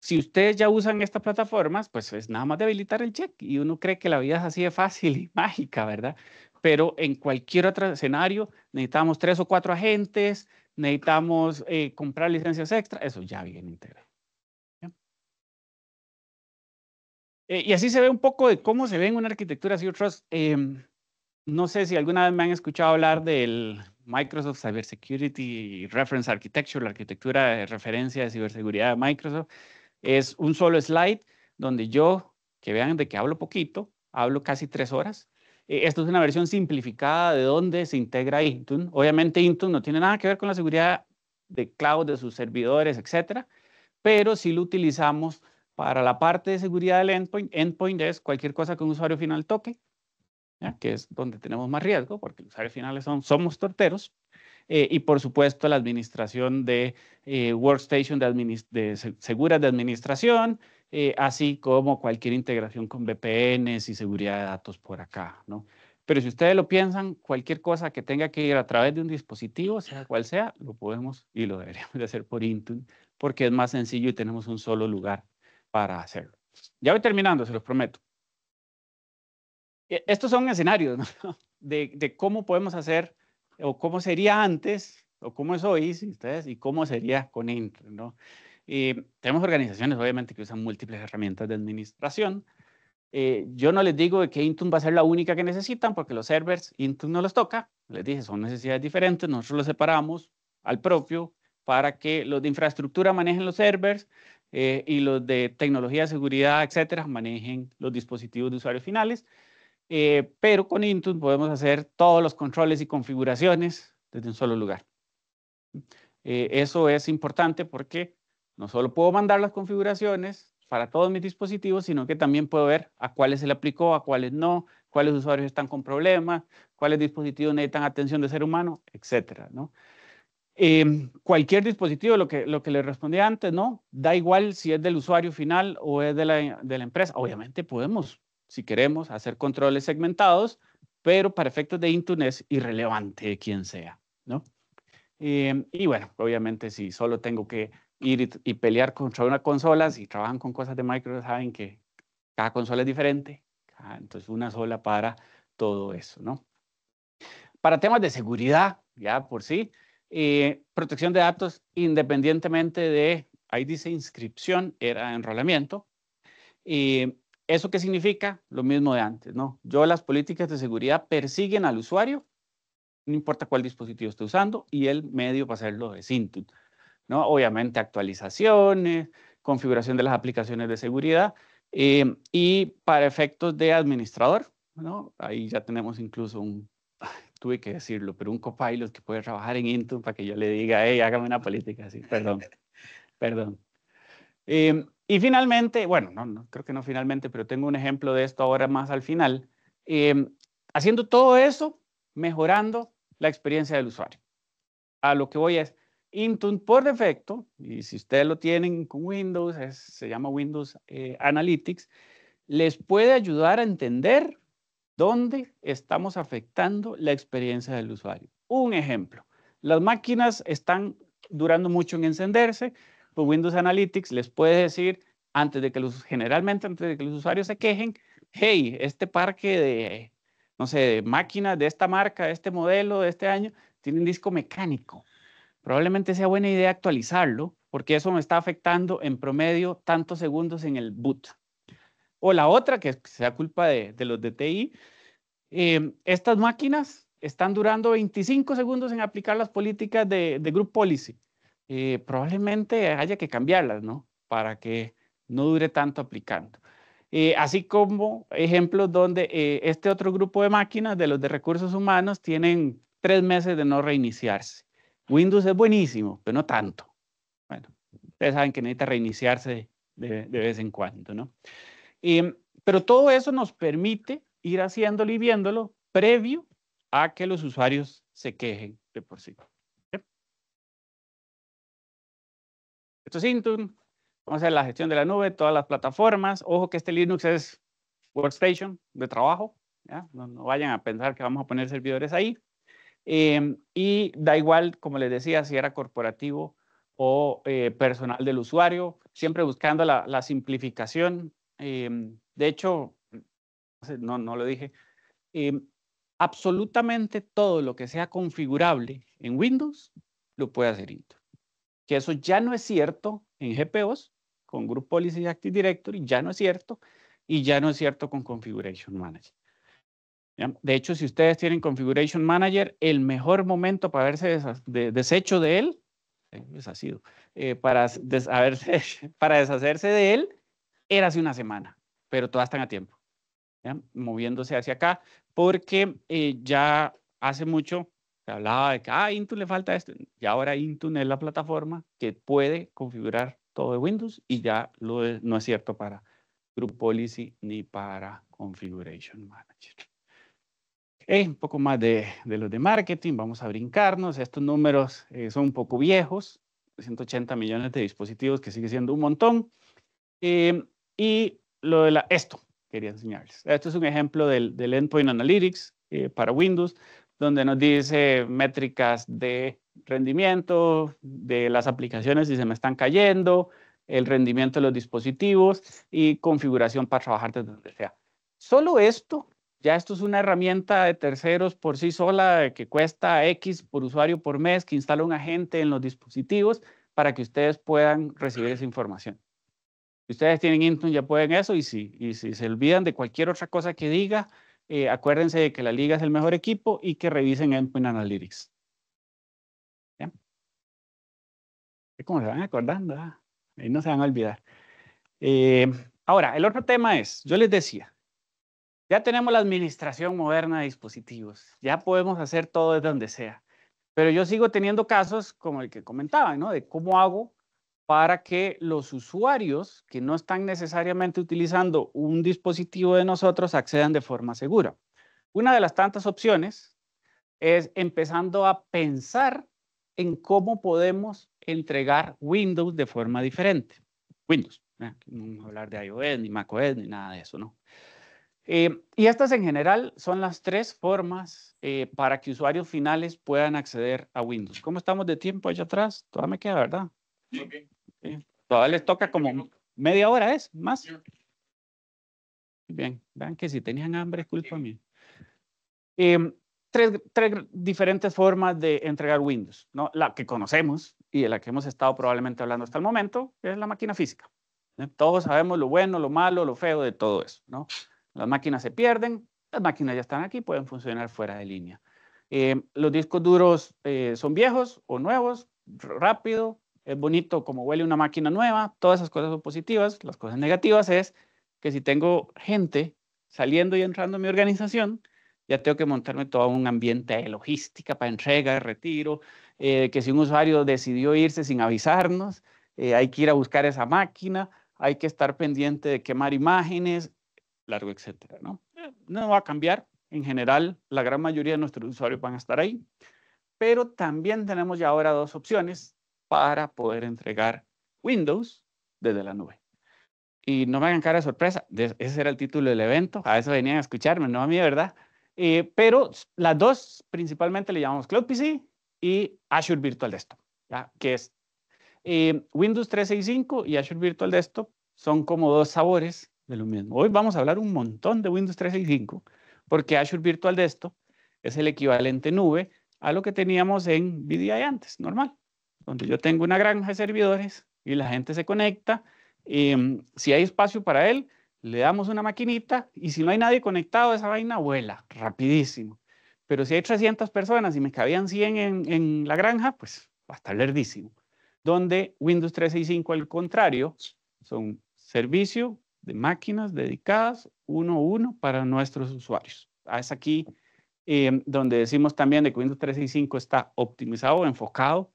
si ustedes ya usan estas plataformas, pues es nada más de habilitar el check y uno cree que la vida es así de fácil y mágica, ¿verdad? Pero en cualquier otro escenario necesitamos tres o cuatro agentes, necesitamos eh, comprar licencias extra, eso ya viene integrado. Eh, y así se ve un poco de cómo se ve en una arquitectura Zero em, no sé si alguna vez me han escuchado hablar del Microsoft Cyber Security Reference Architecture, la arquitectura de referencia de ciberseguridad de Microsoft. Es un solo slide donde yo, que vean de que hablo poquito, hablo casi tres horas. Eh, esto es una versión simplificada de dónde se integra Intune. Obviamente Intune no tiene nada que ver con la seguridad de cloud, de sus servidores, etcétera, pero si lo utilizamos para la parte de seguridad del endpoint, endpoint es cualquier cosa que un usuario final toque, ¿ya? que es donde tenemos más riesgo, porque los usuarios finales son, somos torteros. Eh, y por supuesto la administración de eh, workstation de, de seguras de administración, eh, así como cualquier integración con VPNs y seguridad de datos por acá, ¿no? Pero si ustedes lo piensan, cualquier cosa que tenga que ir a través de un dispositivo, sea cual sea, lo podemos y lo deberíamos de hacer por Intune, porque es más sencillo y tenemos un solo lugar para hacerlo. Ya voy terminando, se los prometo. E, estos son escenarios de, cómo podemos hacer o cómo sería antes o cómo es hoy, si ustedes, y cómo sería con Intune. ¿no? tenemos organizaciones, obviamente, que usan múltiples herramientas de administración. Eh, yo no les digo que Intune va a ser la única que necesitan porque los servers Intune no los toca. Les dije, son necesidades diferentes. Nosotros los separamos al propio para que los de infraestructura manejen los servers, eh, y los de tecnología seguridad, etcétera, manejen los dispositivos de usuarios finales. Eh, pero con Intune podemos hacer todos los controles y configuraciones desde un solo lugar. Eh, eso es importante porque no solo puedo mandar las configuraciones para todos mis dispositivos, sino que también puedo ver a cuáles se le aplicó, a cuáles no, cuáles usuarios están con problemas, cuáles dispositivos necesitan atención de ser humano, etcétera, ¿no? Em, cualquier dispositivo, lo que, lo que le respondí antes, ¿no? Da igual si es del usuario final o es de la, de la empresa. Obviamente podemos, si queremos, hacer controles segmentados, pero para efectos de Intune es irrelevante de quien sea, ¿no? Em, y bueno, obviamente si solo tengo que ir y, pelear contra una consola, si trabajan con cosas de Microsoft, saben que cada consola es diferente, ah, entonces una sola para todo eso, ¿no? Para temas de seguridad, ya por sí, eh, protección de datos independientemente de, ahí dice inscripción, era enrolamiento. Eh, ¿Eso qué significa? Lo mismo de antes, ¿no? Yo las políticas de seguridad persiguen al usuario, no importa cuál dispositivo esté usando, y el medio para hacerlo es Intune, ¿no? Obviamente actualizaciones, configuración de las aplicaciones de seguridad, eh, y para efectos de administrador, ¿no? Ahí ya tenemos incluso un tuve que decirlo, pero un copilot que puede trabajar en Intune para que yo le diga, hey, hágame una política así, perdón, perdón. Em, y finalmente, bueno, no, no, creo que no finalmente, pero tengo un ejemplo de esto ahora más al final. Em, haciendo todo eso, mejorando la experiencia del usuario. A lo que voy es, Intune por defecto, y si ustedes lo tienen con Windows, se llama Windows eh, Analytics, les puede ayudar a entender ¿Dónde estamos afectando la experiencia del usuario. Un ejemplo, las máquinas están durando mucho en encenderse, pues Windows Analytics les puede decir, antes de que los, generalmente antes de que los usuarios se quejen, hey, este parque de, no sé, de máquinas de esta marca, de este modelo, de este año, tiene un disco mecánico. Probablemente sea buena idea actualizarlo porque eso me está afectando en promedio tantos segundos en el boot. O la otra, que sea culpa de, de los de TI, em, estas máquinas están durando 25 segundos en aplicar las políticas de, de Group Policy. Eh, probablemente haya que cambiarlas, ¿no? Para que no dure tanto aplicando. Eh, así como ejemplos donde eh, este otro grupo de máquinas de los de recursos humanos tienen tres meses de no reiniciarse. Windows es buenísimo, pero no tanto. Bueno, ustedes saben que necesita reiniciarse de, de vez en cuando, ¿no? Em, pero todo eso nos permite ir haciéndolo y viéndolo previo a que los usuarios se quejen de por sí. Esto es Intune. Vamos a hacer la gestión de la nube, todas las plataformas. Ojo que este Linux es workstation de trabajo. No, vayan a pensar que vamos a poner servidores ahí. Em, y da igual, como les decía, si era corporativo o eh, personal del usuario, siempre buscando la, la simplificación Em, de hecho, no, no lo dije, em, absolutamente todo lo que sea configurable en Windows lo puede hacer Intel. Que eso ya no es cierto en GPOs, con Group Policy Active Directory, ya no es cierto, y ya no es cierto con Configuration Manager. De hecho, si ustedes tienen Configuration Manager, el mejor momento para haberse deshecho de él, deshacido, eh, pues eh, para, para deshacerse de él era hace una semana, pero todas están a tiempo, moviéndose hacia acá, porque eh, ya hace mucho se hablaba de que a ah, Intune le falta esto, y ahora Intune es la plataforma que puede configurar todo de Windows y ya lo no es cierto para Group Policy ni para Configuration Manager. Eh, un poco más de, los de marketing, vamos a brincarnos. Estos números eh, son un poco viejos, 180 millones de dispositivos, que sigue siendo un montón. Y lo de esto quería enseñarles. Esto es un ejemplo del, Endpoint Analytics eh, para Windows, donde nos dice métricas de rendimiento de las aplicaciones si se me están cayendo, el rendimiento de los dispositivos y configuración para trabajar desde donde sea. Solo esto, ya esto es una herramienta de terceros por sí sola que cuesta X por usuario por mes, que instala un agente en los dispositivos para que ustedes puedan recibir esa información ustedes tienen Intune, ya pueden eso. Y si, y si se olvidan de cualquier otra cosa que diga, eh, acuérdense de que la liga es el mejor equipo y que revisen Endpoint Analytics. Es Como se van acordando, ¿ah? ahí no se van a olvidar. Eh, ahora, el otro tema es, yo les decía, ya tenemos la administración moderna de dispositivos, ya podemos hacer todo desde donde sea, pero yo sigo teniendo casos como el que comentaba, ¿no? De cómo hago para que los usuarios que no están necesariamente utilizando un dispositivo de nosotros accedan de forma segura. Una de las tantas opciones es empezando a pensar en cómo podemos entregar Windows de forma diferente. Windows, no vamos a hablar de iOS, ni macOS, ni nada de eso, ¿no? Eh, y estas en general son las tres formas eh, para que usuarios finales puedan acceder a Windows. ¿Cómo estamos de tiempo allá atrás? Todavía me queda, ¿verdad? Todavía les toca como media hora, ¿es? Más. Bien, vean que si tenían hambre, es culpa mía. Em, tres, tres, diferentes formas de entregar Windows, ¿no? La que conocemos y de la que hemos estado probablemente hablando hasta el momento, es la máquina física. ¿eh? Todos sabemos lo bueno, lo malo, lo feo de todo eso, ¿no? Las máquinas se pierden, las máquinas ya están aquí, pueden funcionar fuera de línea. Em, los discos duros eh, son viejos o nuevos, rápido, es bonito como huele una máquina nueva, todas esas cosas son positivas, las cosas negativas es que si tengo gente saliendo y entrando a mi organización, ya tengo que montarme todo un ambiente de logística para entrega, de retiro, eh, que si un usuario decidió irse sin avisarnos, eh, hay que ir a buscar esa máquina, hay que estar pendiente de quemar imágenes, largo, etcétera, ¿no? Eh, no va a cambiar. En general, la gran mayoría de nuestros usuarios van a estar ahí. Pero también tenemos ya ahora dos opciones para poder entregar Windows desde la nube. Y no me hagan cara de sorpresa, ese era el título del evento, a eso venían a escucharme, no a mí, ¿verdad? Eh, pero las dos principalmente le llamamos Cloud PC y Azure Virtual Desktop, ¿ya? que es eh, Windows 365 y Azure Virtual Desktop son como dos sabores de lo mismo. Hoy vamos a hablar un montón de Windows 365 porque Azure Virtual Desktop es el equivalente nube a lo que teníamos en VDI antes, normal donde yo tengo una granja de servidores y la gente se conecta. Em, si hay espacio para él, le damos una maquinita y si no hay nadie conectado, esa vaina vuela rapidísimo. Pero si hay 300 personas y me cabían 100 en, la granja, pues va a estar lerdísimo. Donde Windows 365, al contrario, son servicio de máquinas dedicadas uno a uno para nuestros usuarios. Ah, es aquí em, donde decimos también de que Windows 365 está optimizado, enfocado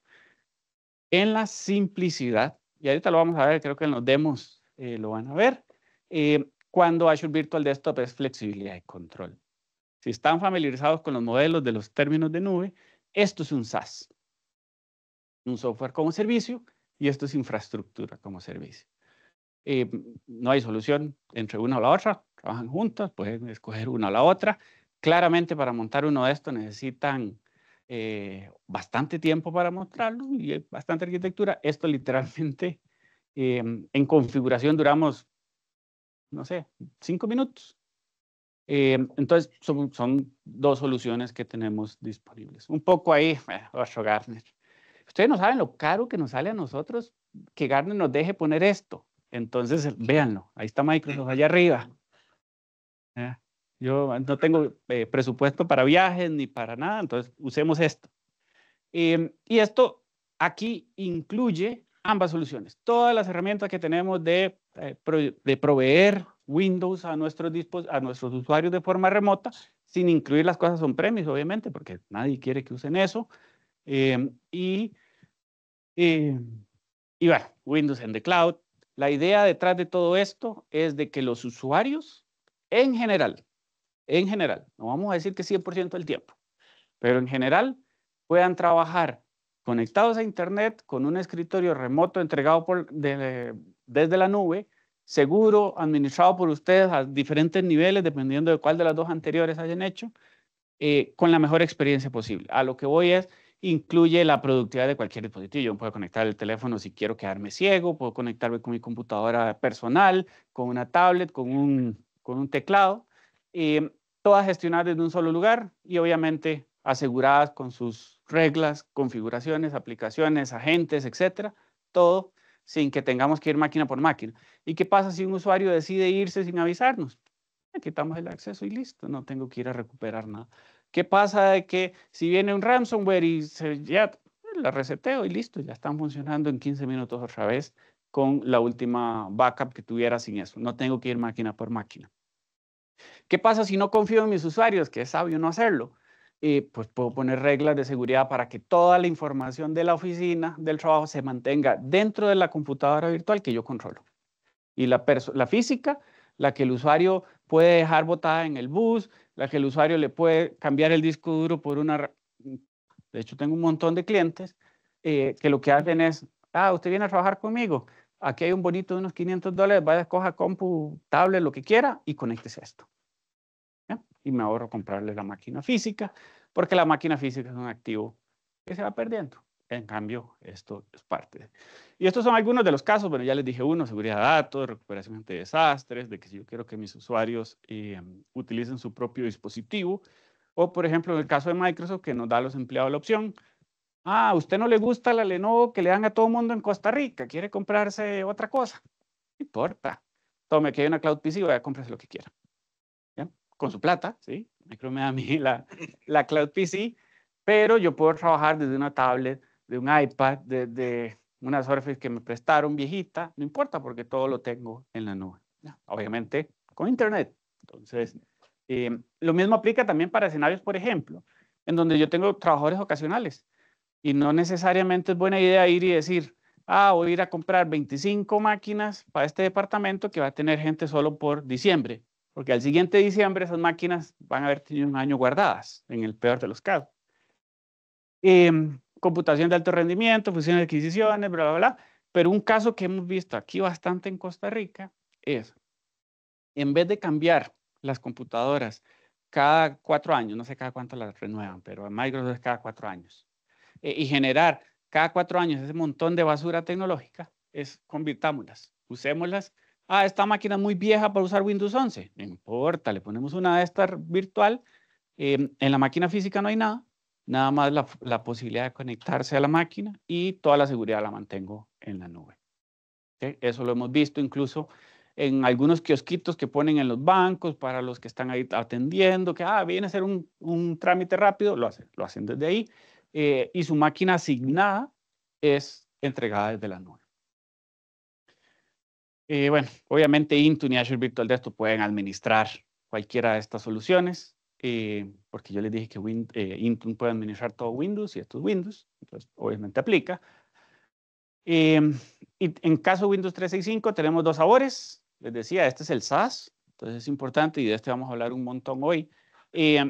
en la simplicidad, y ahorita lo vamos a ver, creo que en los demos eh, lo van a ver, eh, cuando Azure Virtual Desktop es flexibilidad y control. Si están familiarizados con los modelos de los términos de nube, esto es un SaaS, un software como servicio, y esto es infraestructura como servicio. Eh, no hay solución entre una o la otra, trabajan juntos, pueden escoger una o la otra. Claramente para montar uno de estos necesitan eh, bastante tiempo para mostrarlo y eh, bastante arquitectura. Esto literalmente eh, en configuración duramos, no sé, cinco minutos. Eh, entonces, son, son, dos soluciones que tenemos disponibles. Un poco ahí, eh, ocho Garner. Ustedes no saben lo caro que nos sale a nosotros que garner nos deje poner esto. Entonces, véanlo. Ahí está Microsoft allá arriba. Yo no tengo eh, presupuesto para viajes ni para nada, entonces usemos esto. Em, y esto aquí incluye ambas soluciones. Todas las herramientas que tenemos de, eh, proveer Windows a nuestros, a nuestros usuarios de forma remota, sin incluir las cosas son premise, obviamente, porque nadie quiere que usen eso. Em, y, em, y bueno, Windows en the Cloud. La idea detrás de todo esto es de que los usuarios en general en general, no vamos a decir que 100% del tiempo, pero en general puedan trabajar conectados a Internet con un escritorio remoto entregado por, desde la nube, seguro, administrado por ustedes a diferentes niveles, dependiendo de cuál de las dos anteriores hayan hecho, eh, con la mejor experiencia posible. A lo que voy es, incluye la productividad de cualquier dispositivo. Yo puedo conectar el teléfono si quiero quedarme ciego, puedo conectarme con mi computadora personal, con una tablet, con con un teclado. Em, todas gestionadas desde un solo lugar y obviamente aseguradas con sus reglas, configuraciones, aplicaciones, agentes, etcétera, todo sin que tengamos que ir máquina por máquina. ¿Y qué pasa si un usuario decide irse sin avisarnos? quitamos el acceso y listo, no tengo que ir a recuperar nada. ¿Qué pasa de que si viene un ransomware y ya la reseteo y listo, ya están funcionando en 15 minutos otra vez con la última backup que tuviera sin eso? No tengo que ir máquina por máquina. ¿Qué pasa si no confío en mis usuarios? Que es sabio no hacerlo. Eh, pues puedo poner reglas de seguridad para que toda la información de la oficina, del trabajo, se mantenga dentro de la computadora virtual que yo controlo. Y la, física, la que el usuario puede dejar botada en el bus, la que el usuario le puede cambiar el disco duro por una... Mm, de hecho, tengo un montón de clientes eh, que lo que hacen es, ah, usted viene a trabajar conmigo, aquí hay un bonito de unos 500 dólares, vaya, coja compu, tablet, lo que quiera y conéctese a esto. Y me ahorro comprarle la máquina física, porque la máquina física es un activo que se va perdiendo. En cambio, esto es parte. Y estos son algunos de los casos, bueno, ya les dije uno, seguridad de datos, recuperación ante desastres, de que si yo quiero que mis usuarios em, utilicen su propio dispositivo, o por ejemplo, en el caso de Microsoft, que nos da a los empleados la opción, Ah, usted no le gusta la Lenovo que le dan a todo mundo en Costa Rica, quiere comprarse otra cosa. No importa. Tome, que hay una Cloud PC, y vaya, comprarse lo que quiera. Con su plata, ¿sí? Micro me da a mí la, la Cloud PC, pero yo puedo trabajar desde una tablet, de un iPad, de, una Surface que me prestaron viejita, no importa porque todo lo tengo en la nube. Obviamente con Internet. Entonces, eh, lo mismo aplica también para escenarios, por ejemplo, en donde yo tengo trabajadores ocasionales y no necesariamente es buena idea ir y decir, ah, voy a ir a comprar 25 máquinas para este departamento que va a tener gente solo por diciembre, porque al siguiente diciembre esas máquinas van a haber tenido un año guardadas, en el peor de los casos. Em, computación de alto rendimiento, fusión de adquisiciones, bla, bla, bla. Pero un caso que hemos visto aquí bastante en Costa Rica es, en vez de cambiar las computadoras cada cuatro años, no sé cada cuánto las renuevan, pero en Microsoft es cada cuatro años, eh, y generar cada cuatro años ese montón de basura tecnológica, es convirtámoslas, usémoslas. Ah, esta máquina es muy vieja para usar Windows 11. No importa, le ponemos una de estas virtual. Eh, en la máquina física no hay nada, nada más la, posibilidad de conectarse a la máquina y toda la seguridad la mantengo en la nube. Eso lo hemos visto incluso en algunos kiosquitos que ponen en los bancos para los que están ahí atendiendo, que ah, viene a ser un, trámite rápido, lo lo hacen desde ahí. Eh, y su máquina asignada es entregada desde la nube. Eh, bueno, obviamente Intune y Azure Virtual Desktop pueden administrar cualquiera de estas soluciones, eh, porque yo les dije que Intune puede administrar todo Windows y esto es Windows, entonces obviamente aplica. y en caso de Windows 365 tenemos dos sabores, les decía, este es el SAS, entonces es importante y de este vamos a hablar un montón hoy.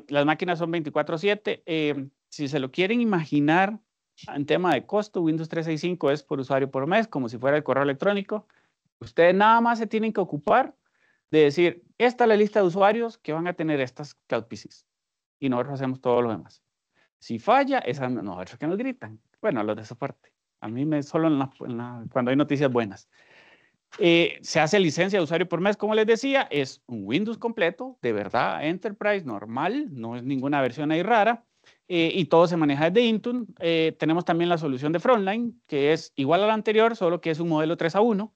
las máquinas son 24/7 si se lo quieren imaginar en tema de costo, Windows 365 es por usuario por mes, como si fuera el correo electrónico. Ustedes nada más se tienen que ocupar de decir, esta es la lista de usuarios que van a tener estas Cloud PCs. Y nosotros hacemos todo lo demás. Si falla, es a nosotros que nos gritan. Bueno, a los de parte. A mí me solo cuando hay noticias buenas. Eh, se hace licencia de usuario por mes, como les decía, es un Windows completo, de verdad, Enterprise normal, no es ninguna versión ahí rara. Eh, y todo se maneja desde Intune. Eh, tenemos también la solución de Frontline, que es igual a la anterior, solo que es un modelo 3 a 1,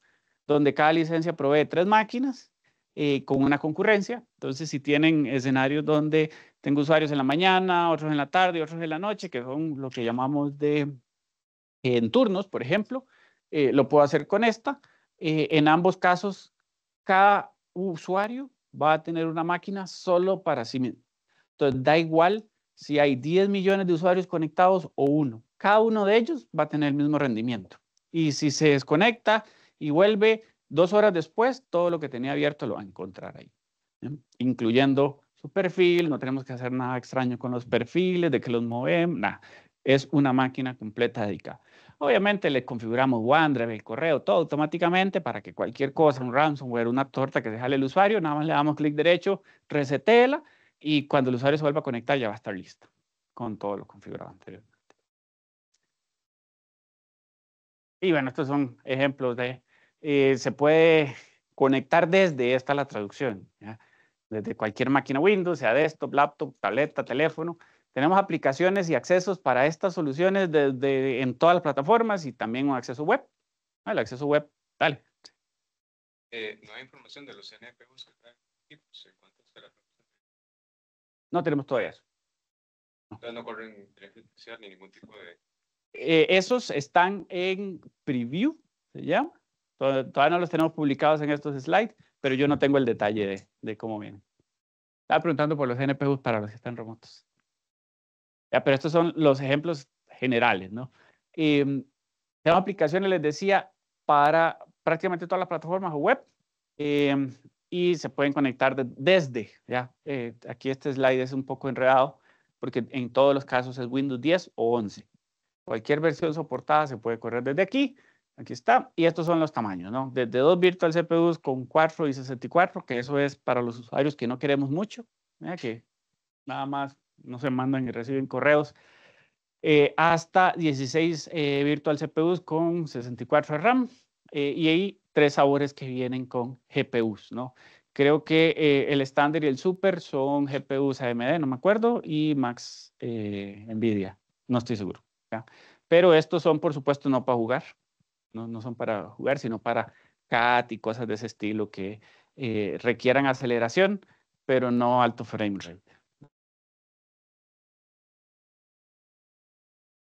donde cada licencia provee tres máquinas eh, con una concurrencia. Entonces, si tienen escenarios donde tengo usuarios en la mañana, otros en la tarde, otros en la noche, que son lo que llamamos de en turnos, por ejemplo, lo puedo hacer con esta. en ambos casos, cada usuario va a tener una máquina solo para sí mismo. Entonces, da igual si hay 10 millones de usuarios conectados o uno. Cada uno de ellos va a tener el mismo rendimiento. Y si se desconecta y vuelve dos horas después, todo lo que tenía abierto lo va a encontrar ahí, incluyendo su perfil. No tenemos que hacer nada extraño con los perfiles, de que los movemos, nada. Es una máquina completa dedicada. Obviamente le configuramos OneDrive, el correo, todo automáticamente para que cualquier cosa, un ransomware, una torta que se jale el usuario, nada más le damos clic derecho, resetela y cuando el usuario se vuelva a conectar ya va a estar listo con todo lo configurado anteriormente. Y bueno, estos son ejemplos de, eh, se puede conectar desde esta la traducción, desde cualquier máquina Windows, sea desktop, laptop, tableta, teléfono. Tenemos aplicaciones y accesos para estas soluciones desde, en todas las plataformas y también un acceso web. Ah, el acceso web, dale. Eh, no hay información de los NPUs que no tenemos todavía eso. No, corren ni ningún tipo de... Eh, esos están en preview, se llama. Todavía no los tenemos publicados en estos slides, pero yo no tengo el detalle de, cómo vienen. Estaba preguntando por los NPUs para los que están remotos. pero estos son los ejemplos generales, ¿no? tenemos aplicaciones, les decía, para prácticamente todas las plataformas web. Eh, y se pueden conectar desde, ¿ya? Eh, aquí este slide es un poco enredado porque en todos los casos es Windows 10 o 11. Cualquier versión soportada se puede correr desde aquí, aquí está, y estos son los tamaños, ¿no? Desde dos virtual CPUs con 4 y 64, que eso es para los usuarios que no queremos mucho, ¿eh? que nada más no se mandan y reciben correos, eh, hasta 16 virtual CPUs con 64 RAM, y ahí tres sabores que vienen con GPUs, ¿no? Creo que eh, el estándar y el super son GPUs AMD, no me acuerdo, y Max eh, Nvidia, no estoy seguro. Pero estos son, por supuesto, no para jugar, no, son para jugar, sino para CAT y cosas de ese estilo que eh, requieran aceleración, pero no alto frame rate.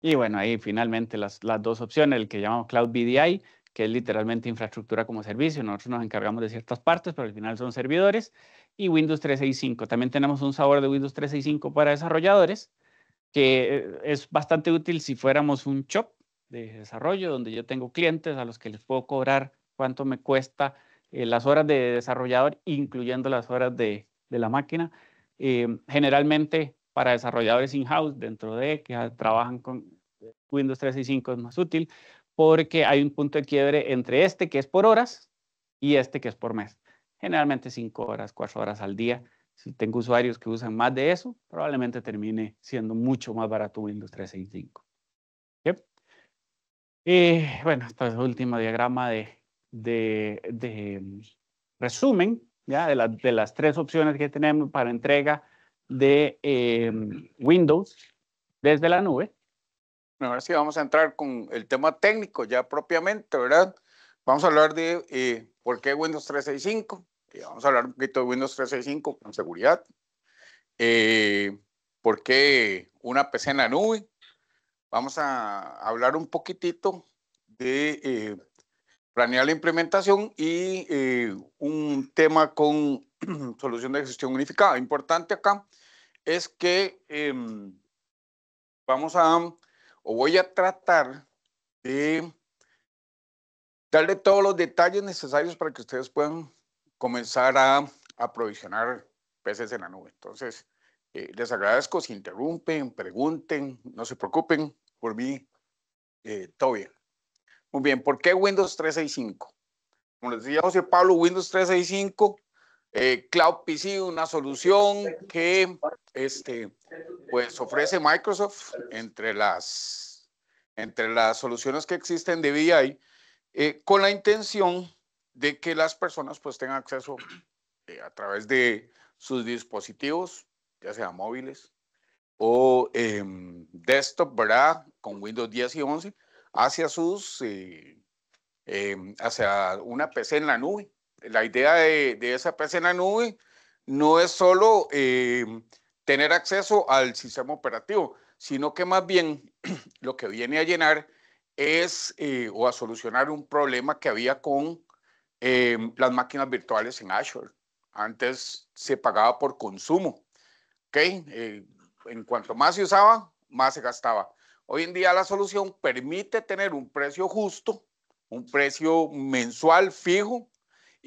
Y bueno, ahí finalmente las, las dos opciones, el que llamamos Cloud VDI, que es literalmente infraestructura como servicio. Nosotros nos encargamos de ciertas partes, pero al final son servidores. Y Windows 365. También tenemos un sabor de Windows 365 para desarrolladores, que eh, es bastante útil si fuéramos un shop de desarrollo, donde yo tengo clientes a los que les puedo cobrar cuánto me cuesta eh, las horas de desarrollador, incluyendo las horas de, la máquina. Em, generalmente para desarrolladores in-house dentro de que trabajan con Windows 365 es más útil porque hay un punto de quiebre entre este que es por horas y este que es por mes. Generalmente cinco horas, cuatro horas al día. Si tengo usuarios que usan más de eso, probablemente termine siendo mucho más barato Windows 365. ¿Sí? Eh, bueno, este es el último diagrama de, de, mm, resumen ¿ya? De, de, las tres opciones que tenemos para entrega de eh, mm, Windows desde la nube. Ahora sí, vamos a entrar con el tema técnico ya propiamente, ¿verdad? Vamos a hablar de eh, por qué Windows 365. Y eh, vamos a hablar un poquito de Windows 365 con seguridad. Eh, ¿Por qué una PC en la nube? Vamos a hablar un poquitito de planear la implementación y un tema con solución de gestión unificada. Importante acá es que em, vamos a o voy a tratar de darle todos los detalles necesarios para que ustedes puedan comenzar a aprovisionar peces en la nube. Entonces, eh, les agradezco si interrumpen, pregunten, no se preocupen, por mí, eh, todo bien. Muy bien, ¿por qué Windows 365? Como les decía José Pablo, Windows 365 eh, Cloud PC, una solución que este, pues ofrece Microsoft entre las, entre las soluciones que existen de BI, eh, con la intención de que las personas pues tengan acceso eh, a través de sus dispositivos, ya sea móviles o em, desktop, ¿verdad? Con Windows 10 y 11, hacia sus, em, hacia una PC en la nube la idea de, de esa PC en la nube no es solo eh, tener acceso al sistema operativo, sino que más bien lo que viene a llenar es eh, o a solucionar un problema que había con eh, las máquinas virtuales en Azure. Antes se pagaba por consumo. ¿okay? en cuanto más se usaba, más se gastaba. Hoy en día la solución permite tener un precio justo, un precio mensual fijo,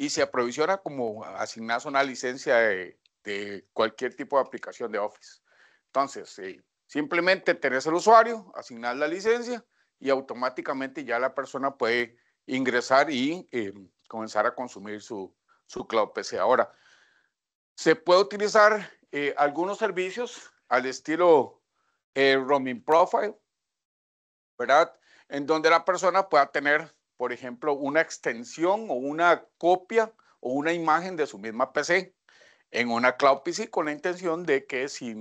y se aprovisiona como asignas una licencia de, de, cualquier tipo de aplicación de Office. Entonces, eh, simplemente tenés el usuario, asignas la licencia y automáticamente ya la persona puede ingresar y eh, comenzar a consumir su, su Cloud PC. Ahora, se puede utilizar eh, algunos servicios al estilo roaming profile, ¿verdad? En donde la persona pueda tener por ejemplo, una extensión o una copia o una imagen de su misma PC en una cloud PC con la intención de que si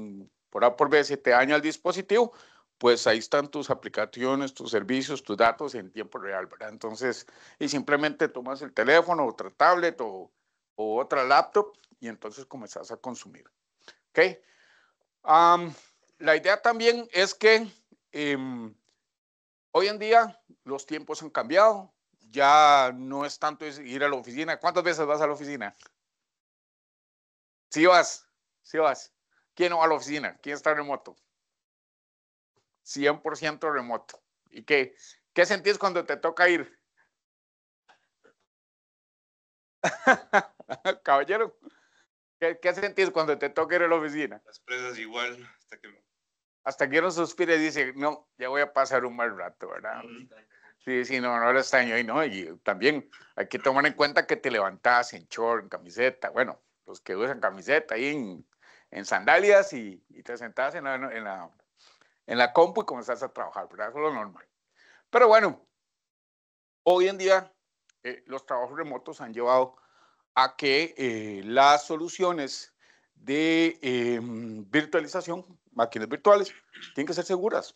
por A por B se te daña el dispositivo, pues ahí están tus aplicaciones, tus servicios, tus datos en tiempo real, ¿verdad? Entonces, y simplemente tomas el teléfono, otra tablet o, otra laptop y entonces comenzás a consumir. ¿Ok? la idea también es que em, Hoy en día los tiempos han cambiado, ya no es tanto ir a la oficina. ¿Cuántas veces vas a la oficina? Si sí vas, si sí vas. ¿Quién no va a la oficina? ¿Quién está remoto? 100% remoto. ¿Y qué? ¿Qué sentís cuando te toca ir? Caballero, ¿qué, sentís cuando te toca ir a la oficina? Las presas igual, hasta que hasta que uno suspira y dice, no, ya voy a pasar un mal rato, ¿verdad? Sí, sí, no, no lo extraño y no, y también hay que tomar en cuenta que te levantás en short, en camiseta, bueno, los que usan camiseta ahí en, sandalias y, te sentás en la, en, la, en la compu y comenzás a trabajar, ¿verdad? Eso es lo normal. Pero bueno, hoy en día eh, los trabajos remotos han llevado a que eh, las soluciones de em, virtualización máquinas virtuales, tienen que ser seguras.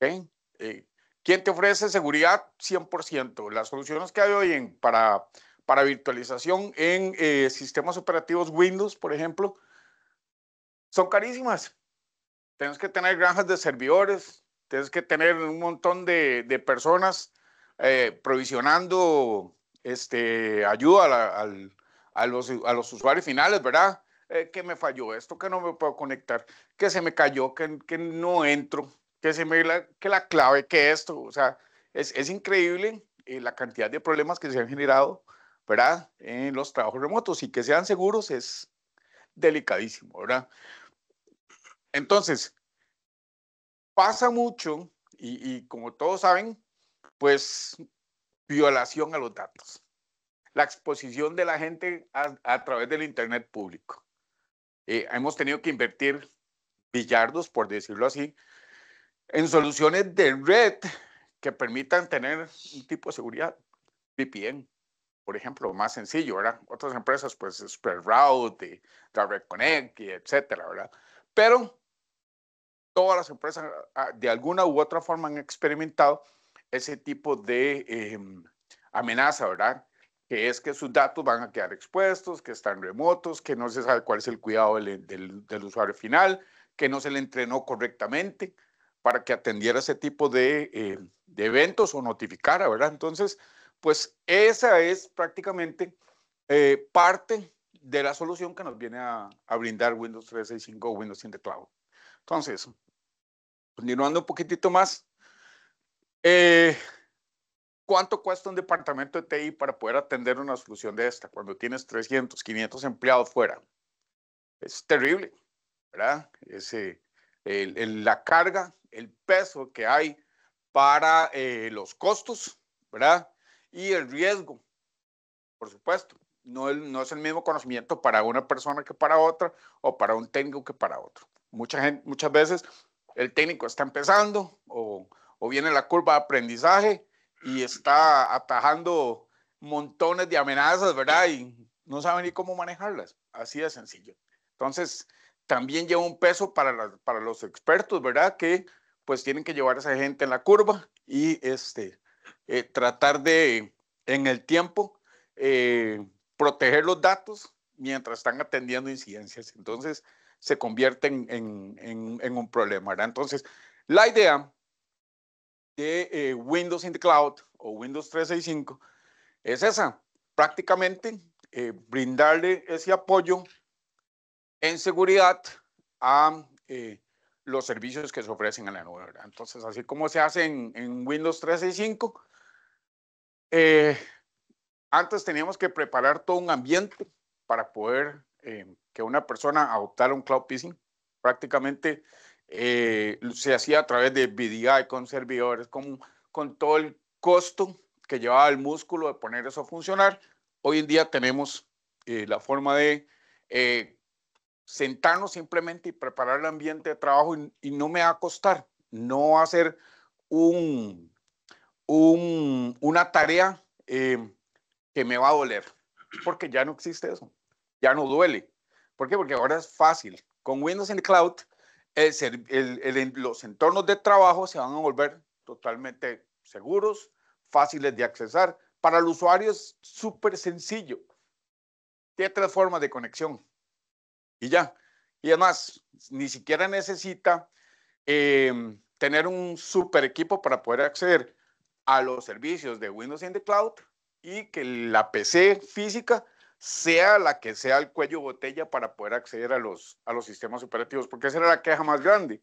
Eh, ¿Quién te ofrece seguridad? 100%. Las soluciones que hay hoy en, para, para virtualización en eh, sistemas operativos Windows, por ejemplo, son carísimas. Tienes que tener granjas de servidores, tienes que tener un montón de, personas eh, provisionando este, ayuda a, los, a los usuarios finales, ¿verdad? Eh, que me falló esto, que no me puedo conectar, que se me cayó, que, no entro, que se me la, que la clave, que esto, o sea, es, increíble eh, la cantidad de problemas que se han generado, ¿verdad? En los trabajos remotos y que sean seguros es delicadísimo, ¿verdad? Entonces, pasa mucho y, como todos saben, pues violación a los datos, la exposición de la gente a través del Internet público. Eh, hemos tenido que invertir billardos, por decirlo así, en soluciones de red que permitan tener un tipo de seguridad, VPN, por ejemplo, más sencillo, ¿verdad? Otras empresas, pues, SuperRoute, route, Direct Connect, etcétera, ¿verdad? Pero todas las empresas, ah, de alguna u otra forma, han experimentado ese tipo de em, amenaza, ¿verdad? que es que sus datos van a quedar expuestos, que están remotos, que no se sabe cuál es el cuidado del, del, usuario final, que no se le entrenó correctamente para que atendiera ese tipo de, eh, de, eventos o notificara, ¿verdad? Entonces, pues esa es prácticamente eh, parte de la solución que nos viene a, a brindar Windows 365 o Windows 7 Cloud. Entonces, continuando un poquitito más, eh, ¿Cuánto cuesta un departamento de TI para poder atender una solución de esta cuando tienes 300, 500 empleados fuera? Es terrible, ¿verdad? Ese, la carga, el peso que hay para eh, los costos, ¿verdad? Y el riesgo, por supuesto. No, no es el mismo conocimiento para una persona que para otra o para un técnico que para otro. Mucha gente, muchas veces el técnico está empezando o, o viene la curva de aprendizaje y está atajando montones de amenazas, ¿verdad? Y no sabe ni cómo manejarlas, así de sencillo. Entonces, también lleva un peso para, los expertos, ¿verdad? Que pues tienen que llevar a esa gente en la curva y este, eh, tratar de, en el tiempo, eh, proteger los datos mientras están atendiendo incidencias. Entonces, se convierten en, en, en, un problema, ¿verdad? Entonces, la idea de eh, Windows in the Cloud o Windows 365 es esa, prácticamente eh, brindarle ese apoyo en seguridad a eh, los servicios que se ofrecen en la nube. Entonces, así como se hace en, en Windows 365, antes teníamos que preparar todo un ambiente para poder que una persona adoptara un cloud PC. Prácticamente eh, se hacía a través de VDI con servidores, con, con todo el costo que llevaba el músculo de poner eso a funcionar. Hoy en día tenemos eh, la forma de eh, sentarnos simplemente y preparar el ambiente de trabajo y, no me va a costar, no va a ser un, una tarea que me va a doler, porque ya no existe eso, ya no duele. ¿Por qué? Porque ahora es fácil. Con Windows en Cloud los entornos de trabajo se van a volver totalmente seguros, fáciles de accesar. Para el usuario es súper sencillo. Tiene tres formas de conexión. Y ya. Y además, ni siquiera necesita em, tener un super equipo para poder acceder a los servicios de Windows in the Cloud y que la PC física sea la que sea el cuello botella para poder acceder a los, sistemas operativos, porque esa era la queja más grande.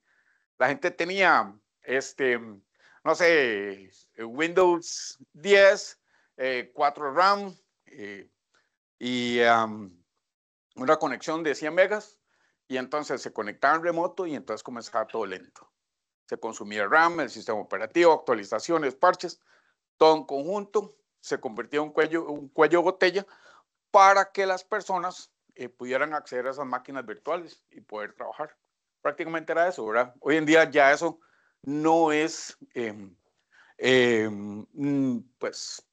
La gente tenía, este, no sé, eh, Windows 10, 4 eh, RAM eh, y una conexión de 100 megas, y entonces se conectaban remoto y entonces comenzaba todo lento. Se consumía RAM, el sistema operativo, actualizaciones, parches, todo en conjunto se convertía en cuello, un cuello botella para que las personas eh, pudieran acceder a esas máquinas virtuales y poder trabajar. Prácticamente era eso, ¿verdad? Hoy en día ya eso no es, em, em, mm, pues,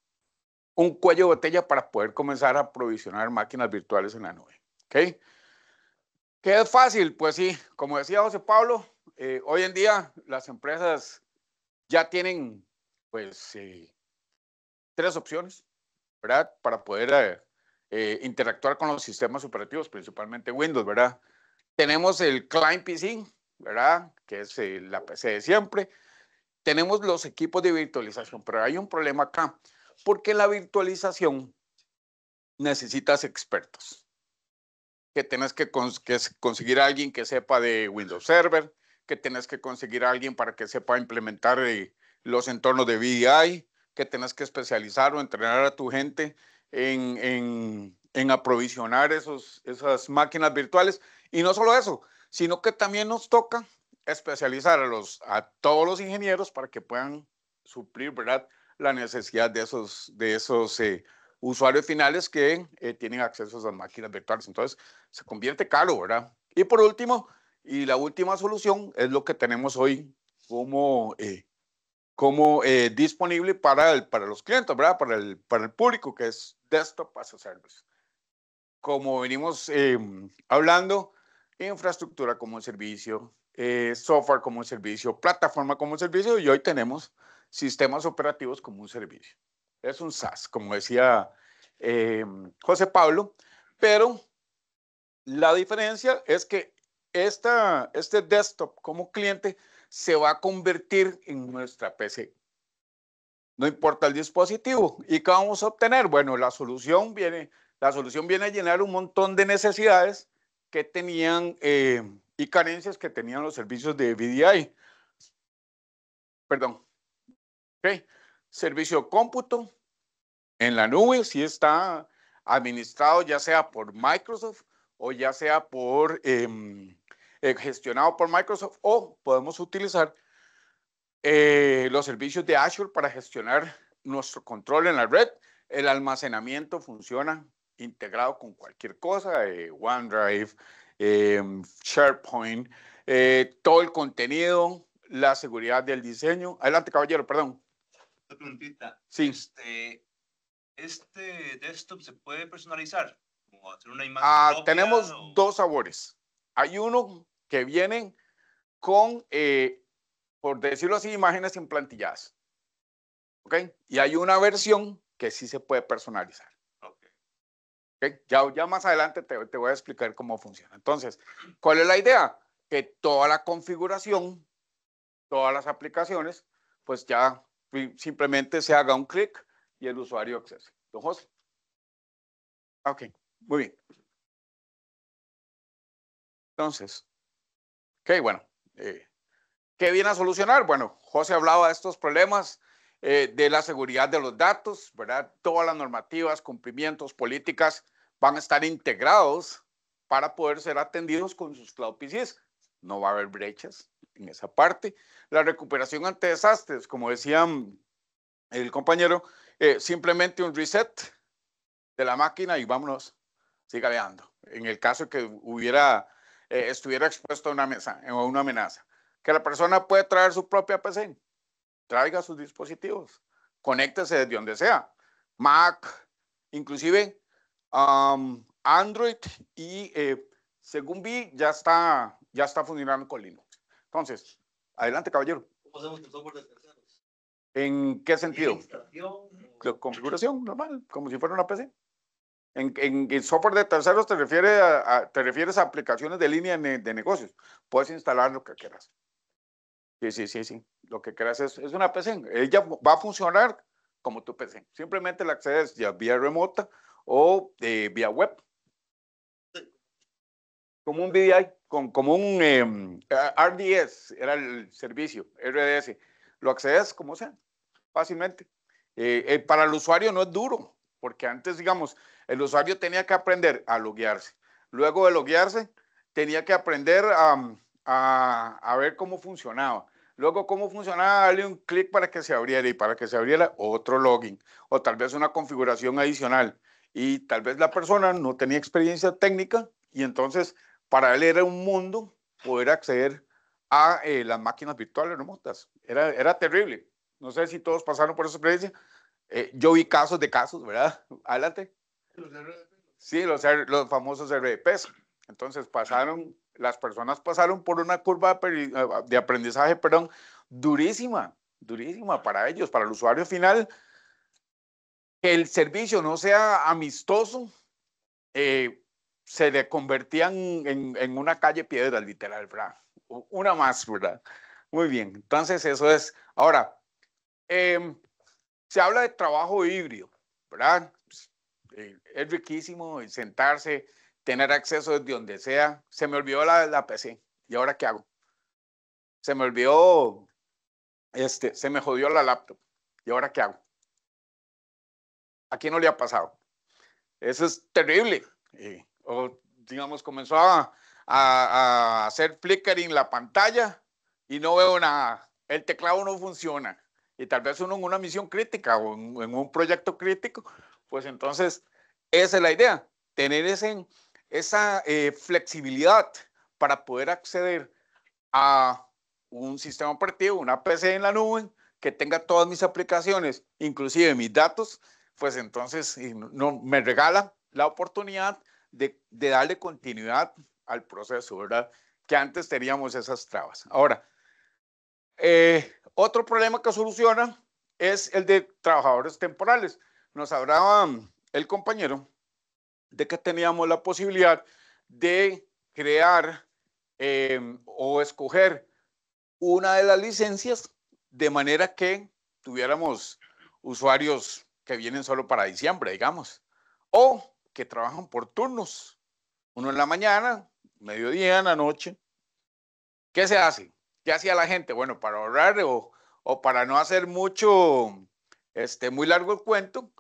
un cuello de botella para poder comenzar a provisionar máquinas virtuales en la nube. ¿Ok? ¿Qué es fácil? Pues sí, como decía José Pablo, eh, hoy en día las empresas ya tienen, pues, eh, tres opciones, ¿verdad? Para poder eh, interactuar con los sistemas operativos, principalmente Windows, ¿verdad? Tenemos el Client PC, ¿verdad? Que es eh, la PC de siempre. Tenemos los equipos de virtualización, pero hay un problema acá, porque la virtualización necesitas expertos, que tenés que, conseguir a alguien que sepa de Windows Server, que tenés que conseguir a alguien para que sepa implementar eh, los entornos de VDI, que tenés que especializar o entrenar a tu gente en, en, aprovisionar esos, esas máquinas virtuales. Y no solo eso, sino que también nos toca especializar a, los, a todos los ingenieros para que puedan suplir ¿verdad? la necesidad de esos, de esos eh, usuarios finales que eh, tienen acceso a esas máquinas virtuales. Entonces, se convierte caro, ¿verdad? Y por último, y la última solución es lo que tenemos hoy como eh, como eh, disponible para, el, para los clientes, ¿verdad? Para el, para el público, que es Desktop as a Service. Como venimos em, hablando, infraestructura como servicio, eh, software como servicio, plataforma como servicio, y hoy tenemos sistemas operativos como un servicio. Es un SaaS, como decía em, José Pablo, pero la diferencia es que esta, este desktop como cliente se va a convertir en nuestra PC. No importa el dispositivo. ¿Y qué vamos a obtener? Bueno, la solución viene, la solución viene a llenar un montón de necesidades que tenían eh, y carencias que tenían los servicios de VDI. Perdón. Okay. Servicio cómputo en la nube, si está administrado ya sea por Microsoft o ya sea por em, eh, gestionado por Microsoft o podemos utilizar eh, los servicios de Azure para gestionar nuestro control en la red. El almacenamiento funciona integrado con cualquier cosa, eh, OneDrive, SharePoint, todo el contenido, la seguridad del diseño. Adelante, caballero, perdón. Sí. Este, este desktop se puede personalizar? Ah, tenemos dos sabores. Hay uno que vienen con, eh, por decirlo así, imágenes implantilladas. ¿Ok? Y hay una versión que sí se puede personalizar. ¿ok? Ya, ya más adelante te, te voy a explicar cómo funciona. Entonces, ¿cuál es la idea? Que toda la configuración, todas las aplicaciones, pues ya simplemente se haga un clic y el usuario accede. Don José. Ok, muy bien. Entonces, Ok, bueno. Eh, ¿Qué viene a solucionar? Bueno, José hablaba de estos problemas eh, de la seguridad de los datos, ¿verdad? Todas las normativas, cumplimientos, políticas van a estar integrados para poder ser atendidos con sus cloud PCs. No va a haber brechas en esa parte. La recuperación ante desastres, como decía mm, el compañero, eh, simplemente un reset de la máquina y vámonos, siga veando. En el caso que hubiera eh, estuviera expuesto a una, eh, una amenaza. Que la persona puede traer su propia PC, traiga sus dispositivos, conéctese desde donde sea, Mac, inclusive Android y eh, según vi ya está, ya está funcionando con Linux. Entonces, adelante caballero. ¿Cómo hacemos ¿En qué sentido? configuración normal, como si fuera una PC. En, en, software de terceros te, refiere a, te refieres a aplicaciones de línea de, negocios. Puedes instalar lo que quieras. Sí, sí, sí, sí. Lo que quieras es, es una PC. Ella va a funcionar como tu PC. Simplemente la accedes ya vía remota o eh, vía web. Como un VDI, con, como un em, RDS, era el servicio, RDS. Lo accedes como sea, fácilmente. Eh, eh, para el usuario no es duro, porque antes, digamos, el usuario tenía que aprender a loguearse. Luego de loguearse, tenía que aprender a, ver cómo funcionaba. Luego, cómo funcionaba, darle un clic para que se abriera y para que se abriera otro login o tal vez una configuración adicional. Y tal vez la persona no tenía experiencia técnica y entonces para él era un mundo poder acceder a eh, las máquinas virtuales remotas. Era, era terrible. No sé si todos pasaron por esa experiencia. Eh, yo vi casos de casos, ¿verdad? Adelante. Sí, los, famosos RDPs, Entonces pasaron, las personas pasaron por una curva de aprendizaje, perdón, durísima, durísima para ellos, para el usuario final. Que el servicio no sea amistoso, eh, se le convertían en, una calle piedra, literal, ¿verdad? Una más, ¿verdad? Muy bien, entonces eso es. Ahora, em, se habla de trabajo híbrido, ¿verdad? Eh, es riquísimo eh, sentarse, tener acceso desde donde sea. Se me olvidó la, la PC. ¿Y ahora qué hago? Se me olvidó, este, se me jodió la laptop. ¿Y ahora qué hago? Aquí no le ha pasado? Eso es terrible. Eh, o, digamos, comenzó a, a, hacer flickering la pantalla y no veo nada. El teclado no funciona. Y tal vez uno en una misión crítica o en un proyecto crítico pues entonces, esa es la idea, tener esa eh, flexibilidad para poder acceder a un sistema operativo, una PC en la nube, que tenga todas mis aplicaciones, inclusive mis datos, pues entonces no, me regala la oportunidad de, darle continuidad al proceso, ¿verdad? Que antes teníamos esas trabas. Ahora, eh, otro problema que soluciona es el de trabajadores temporales nos hablaba um, el compañero de que teníamos la posibilidad de crear em, o escoger una de las licencias de manera que tuviéramos usuarios que vienen solo para diciembre, digamos, o que trabajan por turnos, uno en la mañana, mediodía, en la noche. ¿Qué se hace? ¿Qué hacía la gente? Bueno, para ahorrar o, para no hacer mucho, este, muy largo el cuento,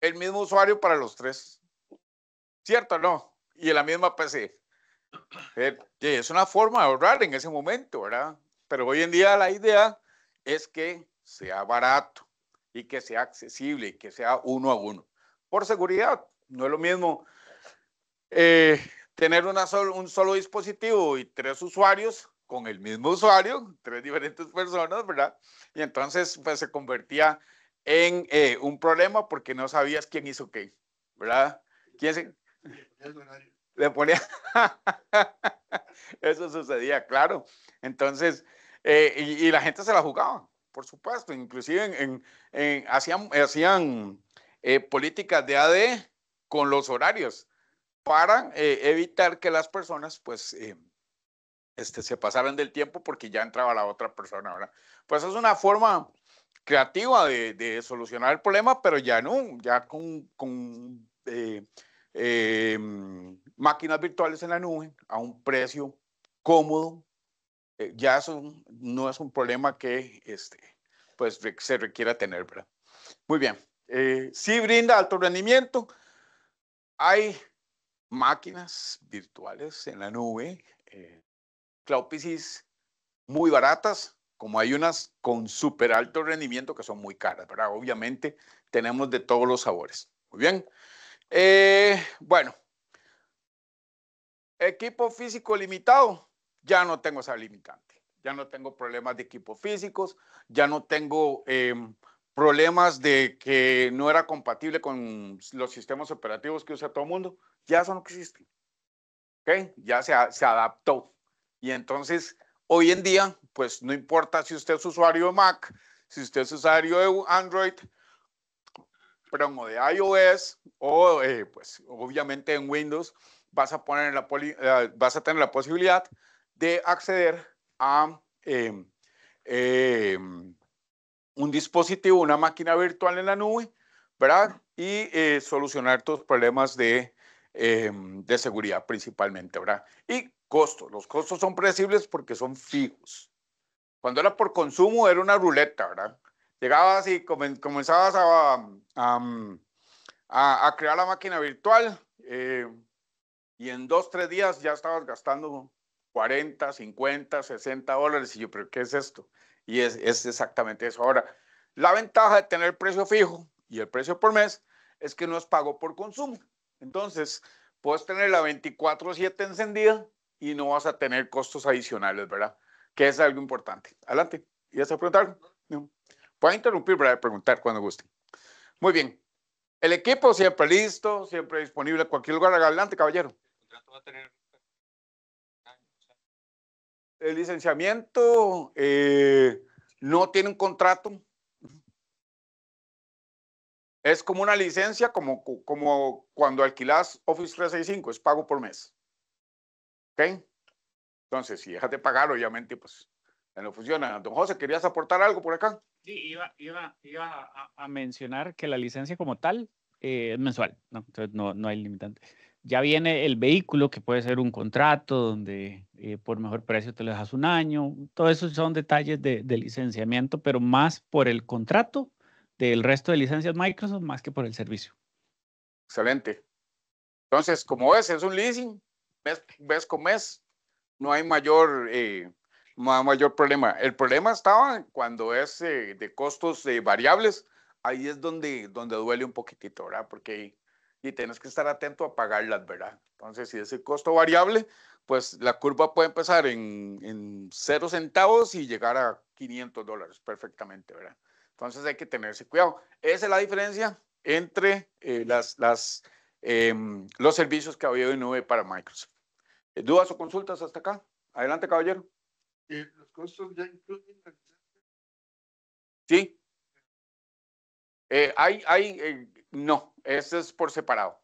el mismo usuario para los tres. ¿Cierto o no? Y en la misma PC. Eh, es una forma de ahorrar en ese momento, ¿verdad? Pero hoy en día la idea es que sea barato y que sea accesible, y que sea uno a uno. Por seguridad, no es lo mismo eh, tener una un solo dispositivo y tres usuarios con el mismo usuario, tres diferentes personas, ¿verdad? Y entonces pues, se convertía en eh, un problema porque no sabías quién hizo qué, ¿verdad? ¿Quién se... Le ponía... Eso sucedía, claro. Entonces, eh, y, la gente se la jugaba, por supuesto. Inclusive en, en, hacían, hacían eh, políticas de AD con los horarios para evitar que las personas, pues, este, se pasaran del tiempo porque ya entraba la otra persona, ¿verdad? Pues es una forma creativa de, solucionar el problema, pero ya no, ya con, eh, eh, máquinas virtuales en la nube a un precio cómodo, eh, ya no es un problema que este, pues, se requiera tener, ¿verdad? Muy bien, sí brinda alto rendimiento, hay máquinas virtuales en la nube, cloud muy baratas, como hay unas con súper alto rendimiento que son muy caras, ¿verdad? Obviamente tenemos de todos los sabores. Muy bien. Eh, bueno, equipo físico limitado, ya no tengo esa limitante, ya no tengo problemas de equipos físicos, ya no tengo eh, problemas de que no era compatible con los sistemas operativos que usa todo el mundo, ya eso no existe. ¿Ok? Ya se adaptó. Y entonces Hoy en día, pues no importa si usted es usuario de Mac, si usted es usuario de Android, pero o de iOS o eh, pues obviamente en Windows, vas a, poner eh, tener la posibilidad de acceder a em, em, un dispositivo, una máquina virtual en la nube, ¿verdad? Y eh, solucionar tus problemas de, em, de seguridad principalmente, ¿verdad? Y costos. Los costos son predecibles porque son fijos. Cuando era por consumo era una ruleta, ¿verdad? Llegabas y comenzabas a, a, crear la máquina virtual eh, y en dos, tres días ya estabas gastando 40, 50, 60 dólares. Y yo, pero ¿qué es esto? Y es, es exactamente eso. Ahora, la ventaja de tener precio fijo y el precio por mes es que no es pago por consumo. Entonces, puedes tener la 24/7 encendida y no vas a tener costos adicionales, ¿verdad? Que es algo importante. Adelante. ¿Ya se preguntaron? Pueden interrumpir para preguntar cuando guste. Muy bien. El equipo siempre listo, siempre disponible en cualquier lugar. Adelante, caballero. El licenciamiento eh, no tiene un contrato. Es como una licencia, como, como cuando alquilas Office 365, es pago por mes. Entonces, si dejas de pagar, obviamente, pues no funciona. Don José, ¿querías aportar algo por acá? Sí, iba, a, mencionar que la licencia como tal eh, es mensual, Entonces no, hay limitante. Ya viene el vehículo, que puede ser un contrato donde eh, por mejor precio te lo dejas un año. Todo eso son detalles de, de licenciamiento, pero más por el contrato del resto de licencias Microsoft más que por el servicio. Excelente. Entonces, como ves, es un leasing, mes, con mes, no hay mayor, eh, mayor problema. El problema estaba cuando es eh, de costos eh, variables, ahí es donde, donde duele un poquitito, ¿verdad? Porque y tienes que estar atento a pagarlas, ¿verdad? Entonces, si es el costo variable, pues la curva puede empezar en, en cero centavos y llegar a 500 dólares perfectamente, ¿verdad? Entonces hay que tenerse cuidado. Esa es la diferencia entre las Em, los servicios que había en nube para Microsoft. Eh, ¿Dudas o consultas hasta acá? Adelante, caballero. Eh, ¿Los costos ya incluyen licencia? Sí. Eh, hay, hay, no, este es por separado.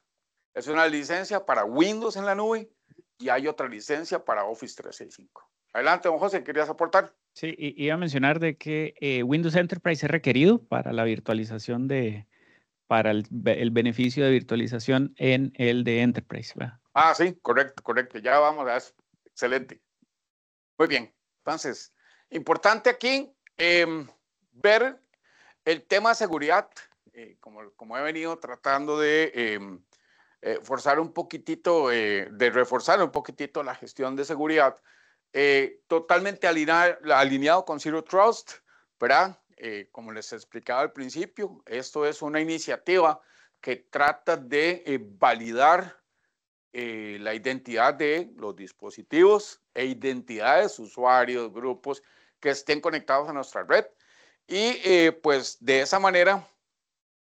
Es una licencia para Windows en la nube y hay otra licencia para Office 365. Adelante, don José, ¿querías aportar? Sí, iba a mencionar de que Windows Enterprise es requerido para la virtualización de, para el, beneficio de virtualización en el de Enterprise. ¿verdad? Ah, sí, correcto, correcto. Ya vamos Excelente. Muy bien. Entonces, importante aquí em, ver el tema de seguridad, eh, como, como he venido tratando de em, eh, forzar un poquitito, eh, de reforzar un poquitito la gestión de seguridad, totalmente alineado con Zero Trust, ¿verdad? Eh, como les explicaba al principio, esto es una iniciativa que trata de eh, validar eh, la identidad de los dispositivos e identidades, usuarios, grupos que estén conectados a nuestra red y pues de esa manera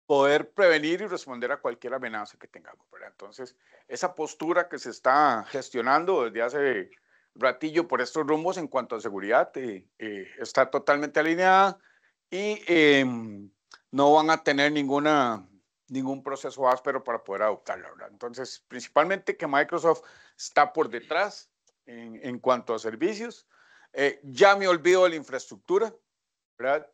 poder prevenir y responder a cualquier amenaza que tengamos. Entonces, esa postura que se está gestionando desde hace ratillo por estos rumbos en cuanto a seguridad está totalmente alineada y em, no van a tener ninguna, ningún proceso áspero para poder adoptarla. Entonces, principalmente que Microsoft está por detrás en, en cuanto a servicios. Eh, ya me olvido de la infraestructura, ¿verdad?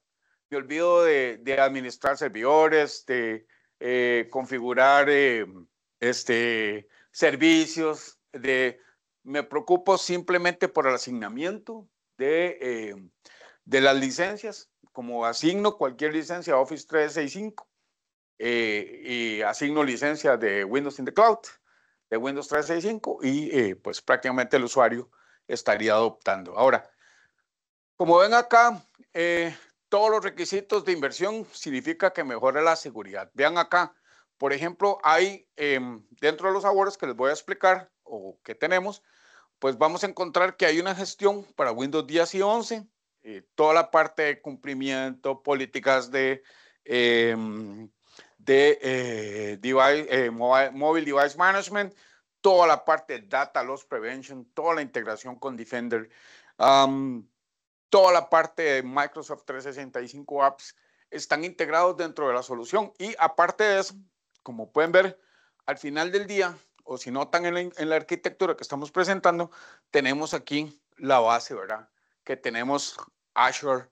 Me olvido de, administrar servidores, de eh, configurar em, este, servicios, de, me preocupo simplemente por el asignamiento de, em, de las licencias como asigno cualquier licencia Office 365 eh, y asigno licencia de Windows in the Cloud, de Windows 365 y eh, pues prácticamente el usuario estaría adoptando. Ahora, como ven acá, eh, todos los requisitos de inversión significa que mejora la seguridad. Vean acá, por ejemplo, hay em, dentro de los sabores que les voy a explicar o que tenemos, pues vamos a encontrar que hay una gestión para Windows 10 y 11, eh, toda la parte de cumplimiento, políticas de, em, de eh, device, eh, mobile device management, toda la parte de data loss prevention, toda la integración con Defender, toda la parte de Microsoft 365 apps están integrados dentro de la solución. Y aparte de eso, como pueden ver, al final del día, o si notan en la arquitectura que estamos presentando, tenemos aquí la base, ¿verdad? que tenemos Azure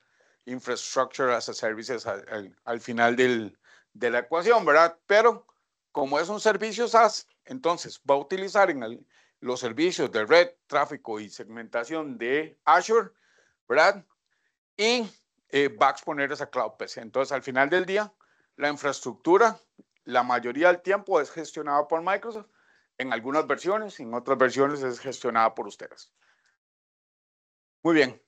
Infrastructure as a Services al, final del, de la ecuación, ¿verdad? Pero como es un servicio SaaS, entonces va a utilizar en los servicios de red, tráfico y segmentación de Azure, ¿verdad? Y eh, va a exponer esa cloud PC. Entonces, al final del día, la infraestructura, la mayoría del tiempo es gestionada por Microsoft. En algunas versiones, en otras versiones es gestionada por ustedes. Muy bien.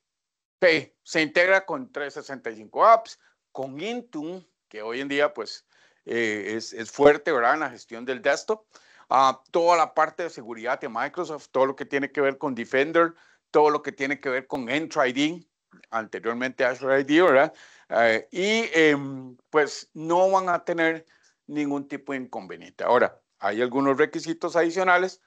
P se integra con 365 apps, con Intune, que hoy en día pues eh, es, es, fuerte, ¿verdad? En la gestión del desktop. a ah, toda la parte de seguridad de Microsoft, todo lo que tiene que ver con Defender, todo lo que tiene que ver con Entra ID, anteriormente Azure ID, ¿verdad? Eh, y em, pues no van a tener ningún tipo de inconveniente. Ahora, hay algunos requisitos adicionales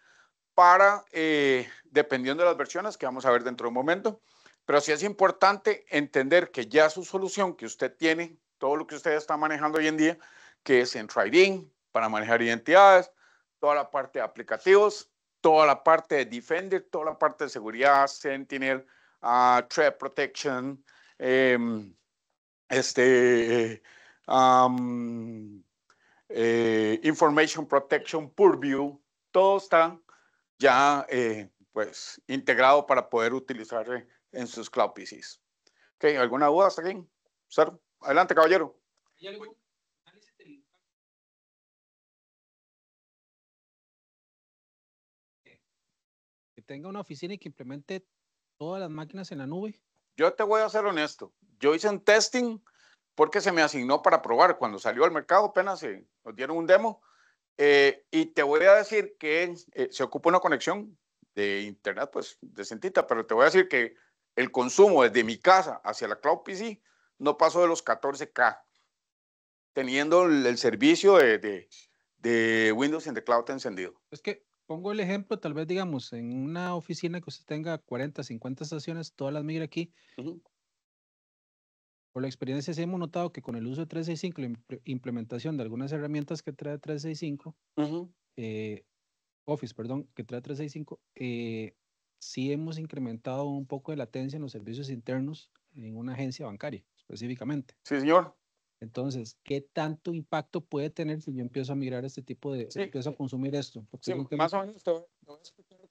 para, eh, dependiendo de las versiones que vamos a ver dentro de un momento, pero sí es importante entender que ya su solución que usted tiene, todo lo que usted está manejando hoy en día, que es en Trading, para manejar identidades, toda la parte de aplicativos, toda la parte de Defender, toda la parte de seguridad, Sentinel, ah, Threat Protection, em, este, eh, Information Protection, Purview, todo está ya eh, pues integrado para poder utilizar eh, en sus cloud PCs. Okay, ¿Alguna duda hasta aquí? ser Adelante, caballero. Que tenga una oficina y que implemente todas las máquinas en la nube. Yo te voy a ser honesto. Yo hice un testing porque se me asignó para probar. Cuando salió al mercado apenas se, eh, nos dieron un demo eh, y te voy a decir que eh, se ocupa una conexión de internet, pues decentita, pero te voy a decir que el consumo desde mi casa hacia la Cloud PC no pasó de los 14K, teniendo el, servicio de, Windows en the Cloud encendido. Es que pongo el ejemplo, tal vez digamos, en una oficina que usted tenga 40, 50 estaciones, todas las migra aquí, por la experiencia sí hemos notado que con el uso de 365 la implementación de algunas herramientas que trae 365, eh, Office, perdón, que trae 365, eh, sí hemos incrementado un poco de latencia en los servicios internos en una agencia bancaria específicamente. Sí, señor. Entonces, ¿qué tanto impacto puede tener si yo empiezo a migrar este tipo de, sí. empiezo a consumir esto? Sí, más o menos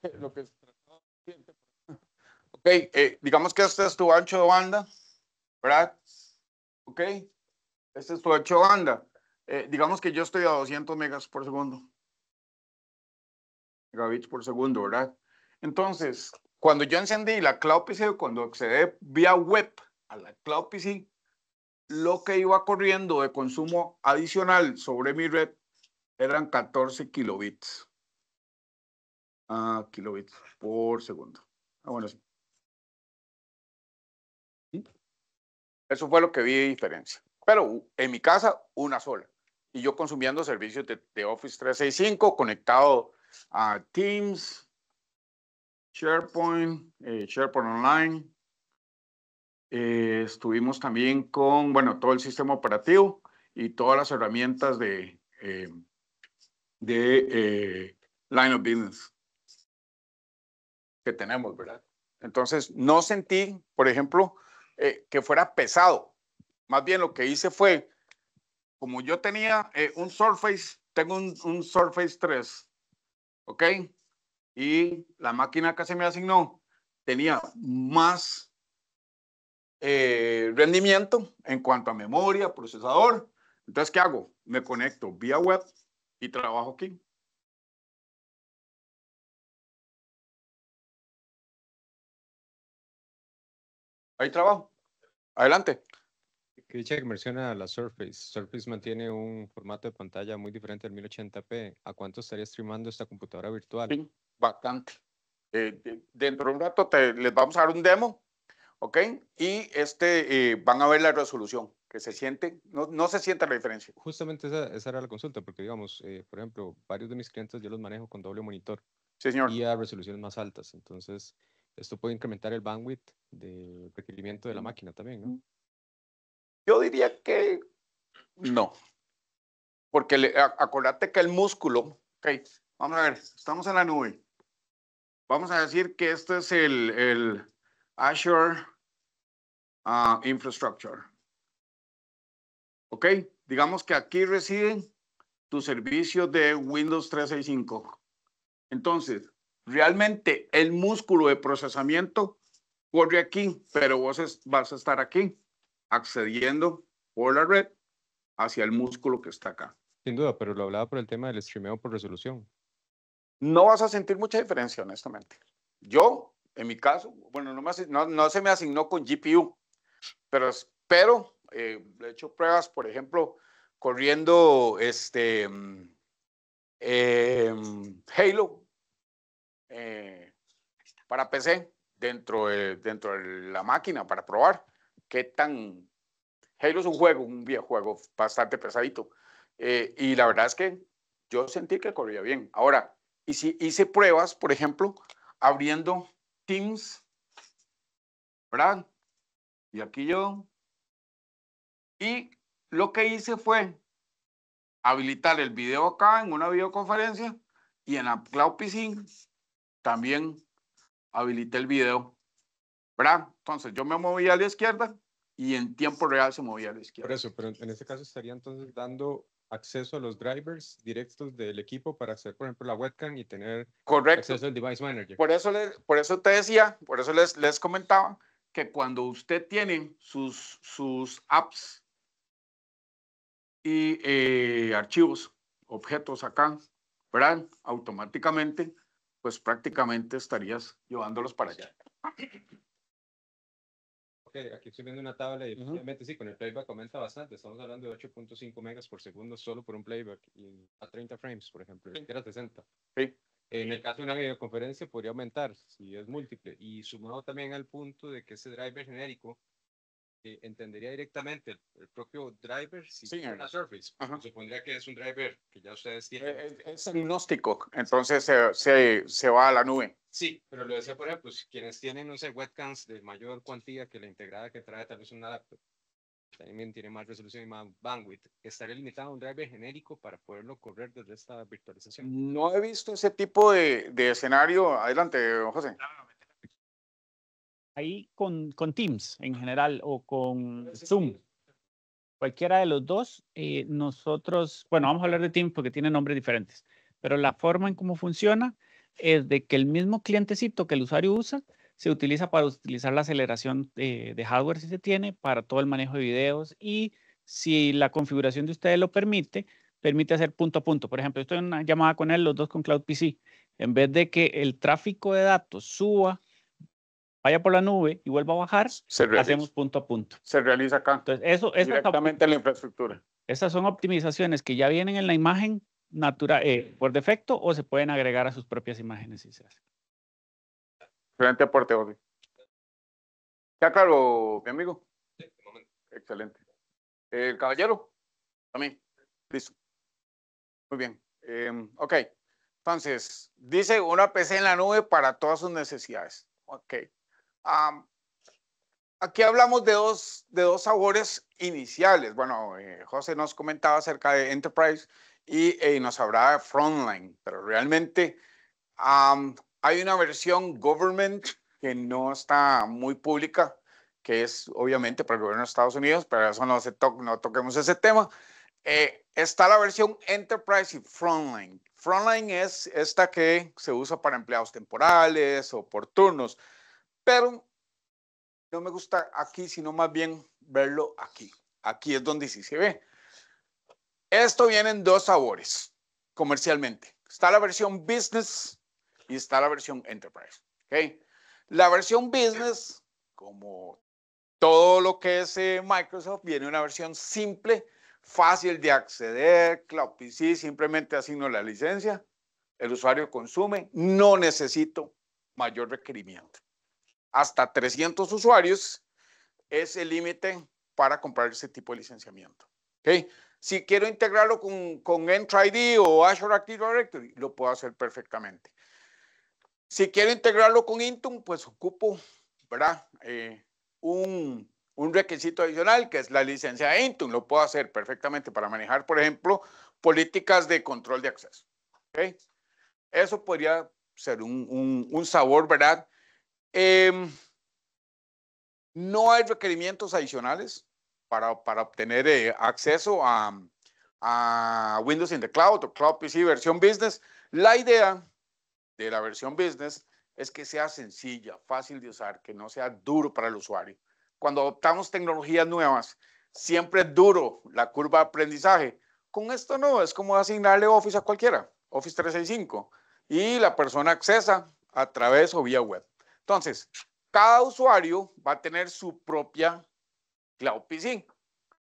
que, es... Ok, eh, digamos que este es tu ancho de banda, ¿Verdad? ok, este es tu hecho banda. Eh, digamos que yo estoy a 200 megas por segundo. Megabits por segundo, ¿verdad? Entonces, cuando yo encendí la Cloud PC, cuando accedí vía web a la Cloud PC, lo que iba corriendo de consumo adicional sobre mi red eran 14 kilobits. Ah, kilobits por segundo. Ah, bueno, sí. Eso fue lo que vi de diferencia. Pero en mi casa, una sola. Y yo consumiendo servicios de, Office 365, conectado a Teams, SharePoint, eh, SharePoint Online. Eh, estuvimos también con, bueno, todo el sistema operativo y todas las herramientas de, eh, de Line of Business que tenemos, ¿verdad? Entonces, no sentí, por ejemplo, eh, que fuera pesado. Más bien lo que hice fue, como yo tenía eh, un Surface, tengo un, Surface 3, ¿ok? Y la máquina que se me asignó tenía más eh, rendimiento en cuanto a memoria, procesador. Entonces, ¿qué hago? Me conecto vía web y trabajo aquí. hay trabajo. Adelante. Que dicha que menciona la Surface. Surface mantiene un formato de pantalla muy diferente al 1080p. ¿A cuánto estaría streamando esta computadora virtual? bastante. Eh, dentro de un rato les vamos a dar un demo, ¿ok? Y este, eh, van a ver la resolución, que se siente, no, no se siente la diferencia. Justamente esa, era la consulta, porque digamos, eh, por ejemplo, varios de mis clientes yo los manejo con doble monitor. Sí, señor. Y a resoluciones más altas. Entonces, esto puede incrementar el bandwidth del requerimiento de la mm. máquina también, ¿no? Yo diría que no. Porque le, acordate que el músculo, ok, vamos a ver, estamos en la nube. Vamos a decir que este es el, Azure ah, Infrastructure. Ok, digamos que aquí residen tus servicios de Windows 365. Entonces, realmente el músculo de procesamiento corre aquí, pero vos vas a estar aquí, accediendo por la red hacia el músculo que está acá. Sin duda, pero lo hablaba por el tema del streaming por resolución. No vas a sentir mucha diferencia, honestamente. Yo, en mi caso, bueno, no, se me asignó con GPU, pero, espero eh, he hecho pruebas, por ejemplo, corriendo este mm, eh, mm, Halo eh, para PC dentro de, dentro de la máquina para probar qué tan... Halo es un juego, un videojuego bastante pesadito. Eh, y la verdad es que yo sentí que corría bien. Ahora, y si hice pruebas, por ejemplo, abriendo Teams, ¿verdad? Y aquí yo. Y lo que hice fue habilitar el video acá en una videoconferencia y en la Cloud PC también habilité el video, ¿verdad? Entonces yo me moví a la izquierda y en tiempo real se movía a la izquierda. Por eso, pero en este caso estaría entonces dando acceso a los drivers directos del equipo para hacer, por ejemplo, la webcam y tener Correcto. acceso al device manager. Por eso, por eso te decía, por eso les, les comentaba que cuando usted tiene sus, sus apps y eh, archivos, objetos acá, ¿verdad? Automáticamente pues prácticamente estarías llevándolos para allá. Ok, aquí estoy viendo una tabla y efectivamente sí, con el playback aumenta bastante. Estamos hablando de 8.5 megas por segundo solo por un playback y a 30 frames, por ejemplo, era 60. En el caso de una videoconferencia podría aumentar si es múltiple. Y sumado también al punto de que ese driver genérico eh, entendería directamente el, propio driver si sí, la Surface. Supondría que es un driver que ya ustedes tienen. Eh, eh, es, agnóstico, entonces se, se, va a la nube. Sí, pero lo decía por ejemplo, quienes tienen, no sé, webcams de mayor cuantía que la integrada que trae tal vez un laptop, también tiene más resolución y más bandwidth, ¿estaría limitado a un driver genérico para poderlo correr desde esta virtualización? No he visto ese tipo de, de escenario. Adelante, José ahí con, Teams en general o con Zoom. Cualquiera de los dos, eh, nosotros, bueno, vamos a hablar de Teams porque tiene nombres diferentes, pero la forma en cómo funciona es de que el mismo clientecito que el usuario usa se utiliza para utilizar la aceleración eh, de hardware si se tiene, para todo el manejo de videos y si la configuración de ustedes lo permite, permite hacer punto a punto. Por ejemplo, estoy en una llamada con él, los dos con Cloud PC. En vez de que el tráfico de datos suba vaya por la nube y vuelva a bajar, hacemos punto a punto. Se realiza acá. Entonces, eso, Directamente en la infraestructura. Esas son optimizaciones que ya vienen en la imagen natural, eh, por defecto o se pueden agregar a sus propias imágenes si se hace. Excelente aporte, Jorge. Ya claro, mi amigo? Sí, momento. Excelente. ¿El caballero? También. Listo. Muy bien. Em, ok. Entonces, dice una PC en la nube para todas sus necesidades. Ok aquí hablamos de dos, de dos sabores iniciales. Bueno, eh, José nos comentaba acerca de Enterprise y eh, nos hablaba de Frontline, pero realmente hay una versión Government que no está muy pública, que es obviamente para el gobierno de Estados Unidos, pero eso no, se no toquemos ese tema. Eh, está la versión Enterprise y Frontline. Frontline es esta que se usa para empleados temporales o por turnos pero no me gusta aquí, sino más bien verlo aquí. Aquí es donde sí se ve. Esto viene en dos sabores comercialmente. Está la versión business y está la versión enterprise. ¿okay? La versión business, como todo lo que es eh, Microsoft, viene una versión simple, fácil de acceder, Cloud PC, simplemente asigno la licencia, el usuario consume, no necesito mayor requerimiento hasta 300 usuarios es el límite para comprar ese tipo de licenciamiento. ¿Okay? Si quiero integrarlo con, con Entry ID o Azure Active Directory, lo puedo hacer perfectamente. Si quiero integrarlo con Intune, pues ocupo ¿verdad? Eh, un, un, requisito adicional que es la licencia de Intune. Lo puedo hacer perfectamente para manejar, por ejemplo, políticas de control de acceso. ¿Okay? Eso podría ser un, un, un sabor, ¿verdad? Em, no hay requerimientos adicionales para, obtener eh, acceso a, a, Windows in the Cloud o Cloud PC versión Business. La idea de la versión Business es que sea sencilla, fácil de usar, que no sea duro para el usuario. Cuando adoptamos tecnologías nuevas, siempre es duro la curva de aprendizaje. Con esto no, es como asignarle Office a cualquiera, Office 365, y la persona accesa a través o vía web. Entonces, cada usuario va a tener su propia Cloud PC.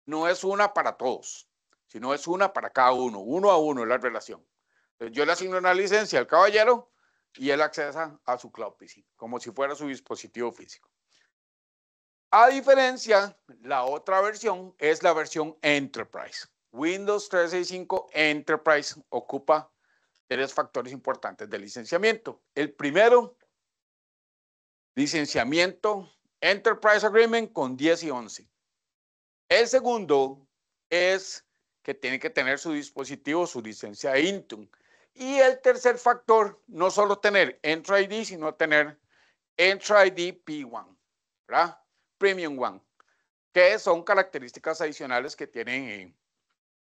No es una para todos, sino es una para cada uno, uno a uno la relación. yo le asigno una licencia al caballero y él accesa a su Cloud PC, como si fuera su dispositivo físico. A diferencia, la otra versión es la versión Enterprise. Windows 365 Enterprise ocupa tres factores importantes de licenciamiento. El primero licenciamiento, Enterprise Agreement con 10 y 11. El segundo es que tiene que tener su dispositivo, su licencia Intune. Y el tercer factor, no solo tener Entry ID, sino tener Entra ID P1, ¿verdad? Premium One, que son características adicionales que tiene eh,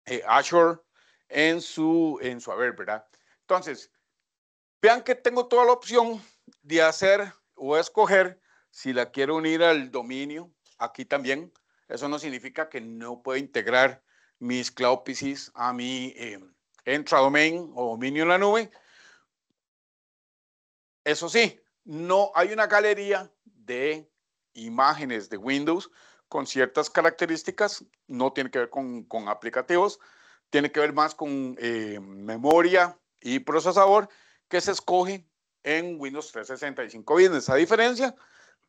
eh, Azure en su, en su haber, ¿verdad? Entonces, vean que tengo toda la opción de hacer a escoger si la quiero unir al dominio, aquí también. Eso no significa que no pueda integrar mis cloud PCs a mi eh, intradomain o dominio en la nube. Eso sí, no hay una galería de imágenes de Windows con ciertas características, no tiene que ver con, con aplicativos, tiene que ver más con eh, memoria y procesador que se escoge en Windows 365 Business. A diferencia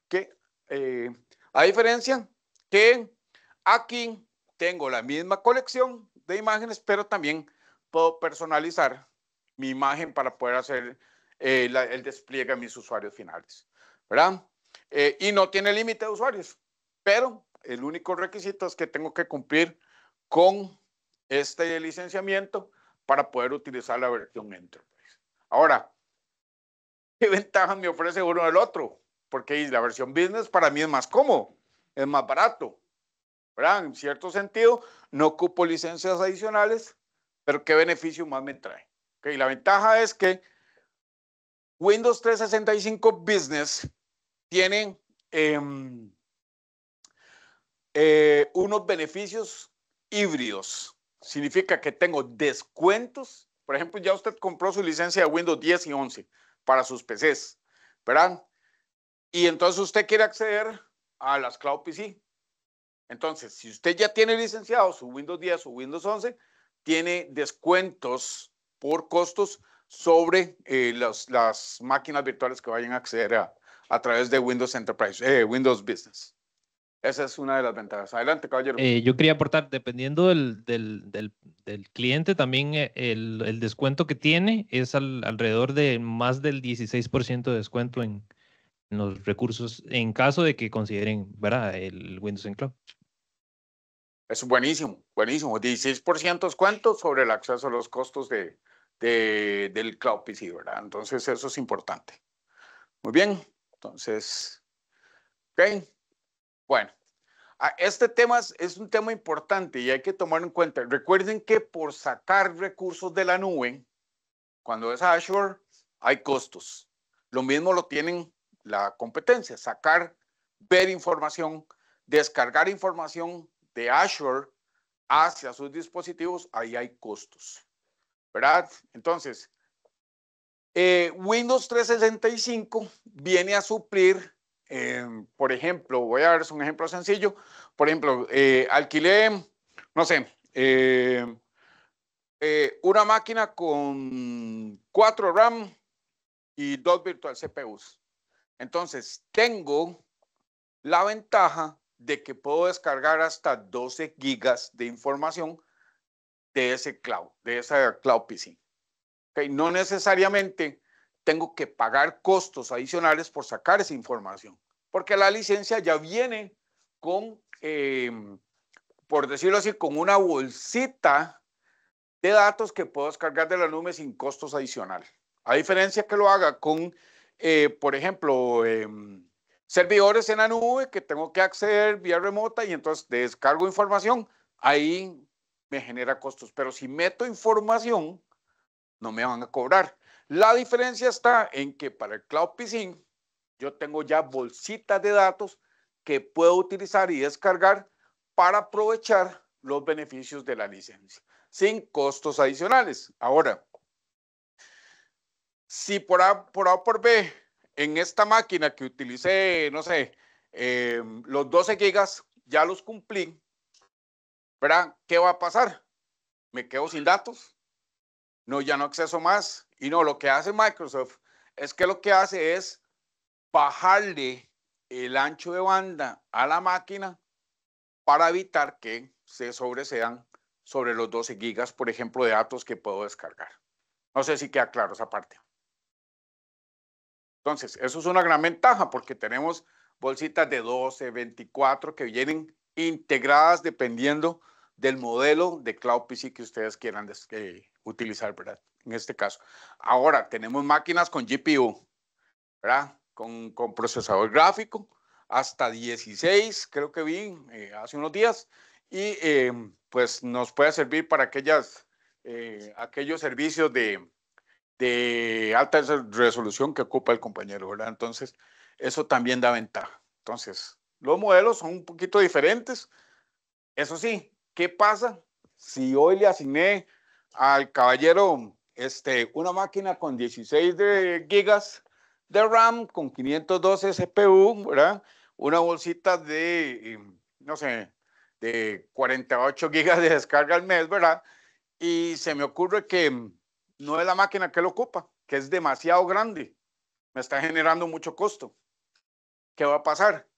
que, eh, a diferencia que aquí tengo la misma colección de imágenes, pero también puedo personalizar mi imagen para poder hacer eh, el despliegue a mis usuarios finales, ¿verdad? Eh, y no tiene límite de usuarios, pero el único requisito es que tengo que cumplir con este licenciamiento para poder utilizar la versión Enterprise. Pues. Ahora, qué ventaja me ofrece uno del otro, porque la versión business para mí es más cómodo, es más barato. En cierto sentido, no ocupo licencias adicionales, pero qué beneficio más me trae. y La ventaja es que Windows 365 Business tiene em, eh, unos beneficios híbridos. Significa que tengo descuentos. Por ejemplo, ya usted compró su licencia de Windows 10 y 11 para sus PCs, ¿verdad? Y entonces usted quiere acceder a las Cloud PC. Entonces, si usted ya tiene licenciado su Windows 10 o Windows 11, tiene descuentos por costos sobre eh, las máquinas virtuales que vayan a acceder a, a través de Windows Enterprise, eh, Windows Business. Esa es una de las ventajas. Adelante, caballero. Eh, yo quería aportar, dependiendo del, cliente, también eh, el, descuento que tiene es alrededor de más del 16% de descuento en, los recursos, en caso de que consideren ¿verdad? el Windows en Cloud. Es buenísimo, buenísimo. 16% descuento sobre el acceso a los costos de, del Cloud PC, ¿verdad? Entonces, eso es importante. Muy bien, entonces, ok. Bueno, este tema es, un tema importante y hay que tomar en cuenta. Recuerden que por sacar recursos de la nube, cuando es Azure, hay costos. Lo mismo lo tienen la competencia, sacar, ver información, descargar información de Azure hacia sus dispositivos, ahí hay costos. ¿Verdad? Entonces, eh, Windows 365 viene a suplir Em, por ejemplo, voy a darles un ejemplo sencillo. Por ejemplo, eh, alquilé, no sé, em, eh, una máquina con 4 RAM y 2 virtual CPUs. Entonces, tengo la ventaja de que puedo descargar hasta 12 gigas de información de ese cloud, de esa cloud PC. Okay, no necesariamente tengo que pagar costos adicionales por sacar esa información, porque la licencia ya viene con, em, por decirlo así, con una bolsita de datos que puedo descargar de la nube sin costos adicionales. A diferencia que lo haga con, eh, por ejemplo, em, servidores en la nube que tengo que acceder vía remota y entonces descargo información, ahí me genera costos. Pero si meto información, no me van a cobrar. La diferencia está en que para el Cloud Piscine yo tengo ya bolsitas de datos que puedo utilizar y descargar para aprovechar los beneficios de la licencia sin costos adicionales. Ahora, si por A por, por B en esta máquina que utilicé, no sé, em, los 12 gigas, ya los cumplí, ¿verdad? ¿Qué va a pasar? ¿Me quedo sin datos? no, ya no acceso más. Y no, lo que hace Microsoft es que lo que hace es bajarle el ancho de banda a la máquina para evitar que se sobresean sobre los 12 gigas, por ejemplo, de datos que puedo descargar. No sé si queda claro esa parte. Entonces, eso es una gran ventaja porque tenemos bolsitas de 12, 24 que vienen integradas dependiendo del modelo de Cloud PC que ustedes quieran descargar utilizar, ¿verdad? En este caso. Ahora, tenemos máquinas con GPU, ¿verdad? Con, con procesador gráfico, hasta 16, creo que vi eh, hace unos días, y eh, pues nos puede servir para aquellas, eh, aquellos servicios de, de alta resolución que ocupa el compañero, ¿verdad? Entonces, eso también da ventaja. Entonces, los modelos son un poquito diferentes. Eso sí, ¿qué pasa si hoy le asigné al caballero este, una máquina con 16 de gigas de RAM, con 512 CPU, ¿verdad? Una bolsita de, em, no sé, de 48 gigas de descarga al mes, ¿verdad? Y se me ocurre que no es la máquina que lo ocupa, que es demasiado grande, me está generando mucho costo. ¿Qué va a pasar?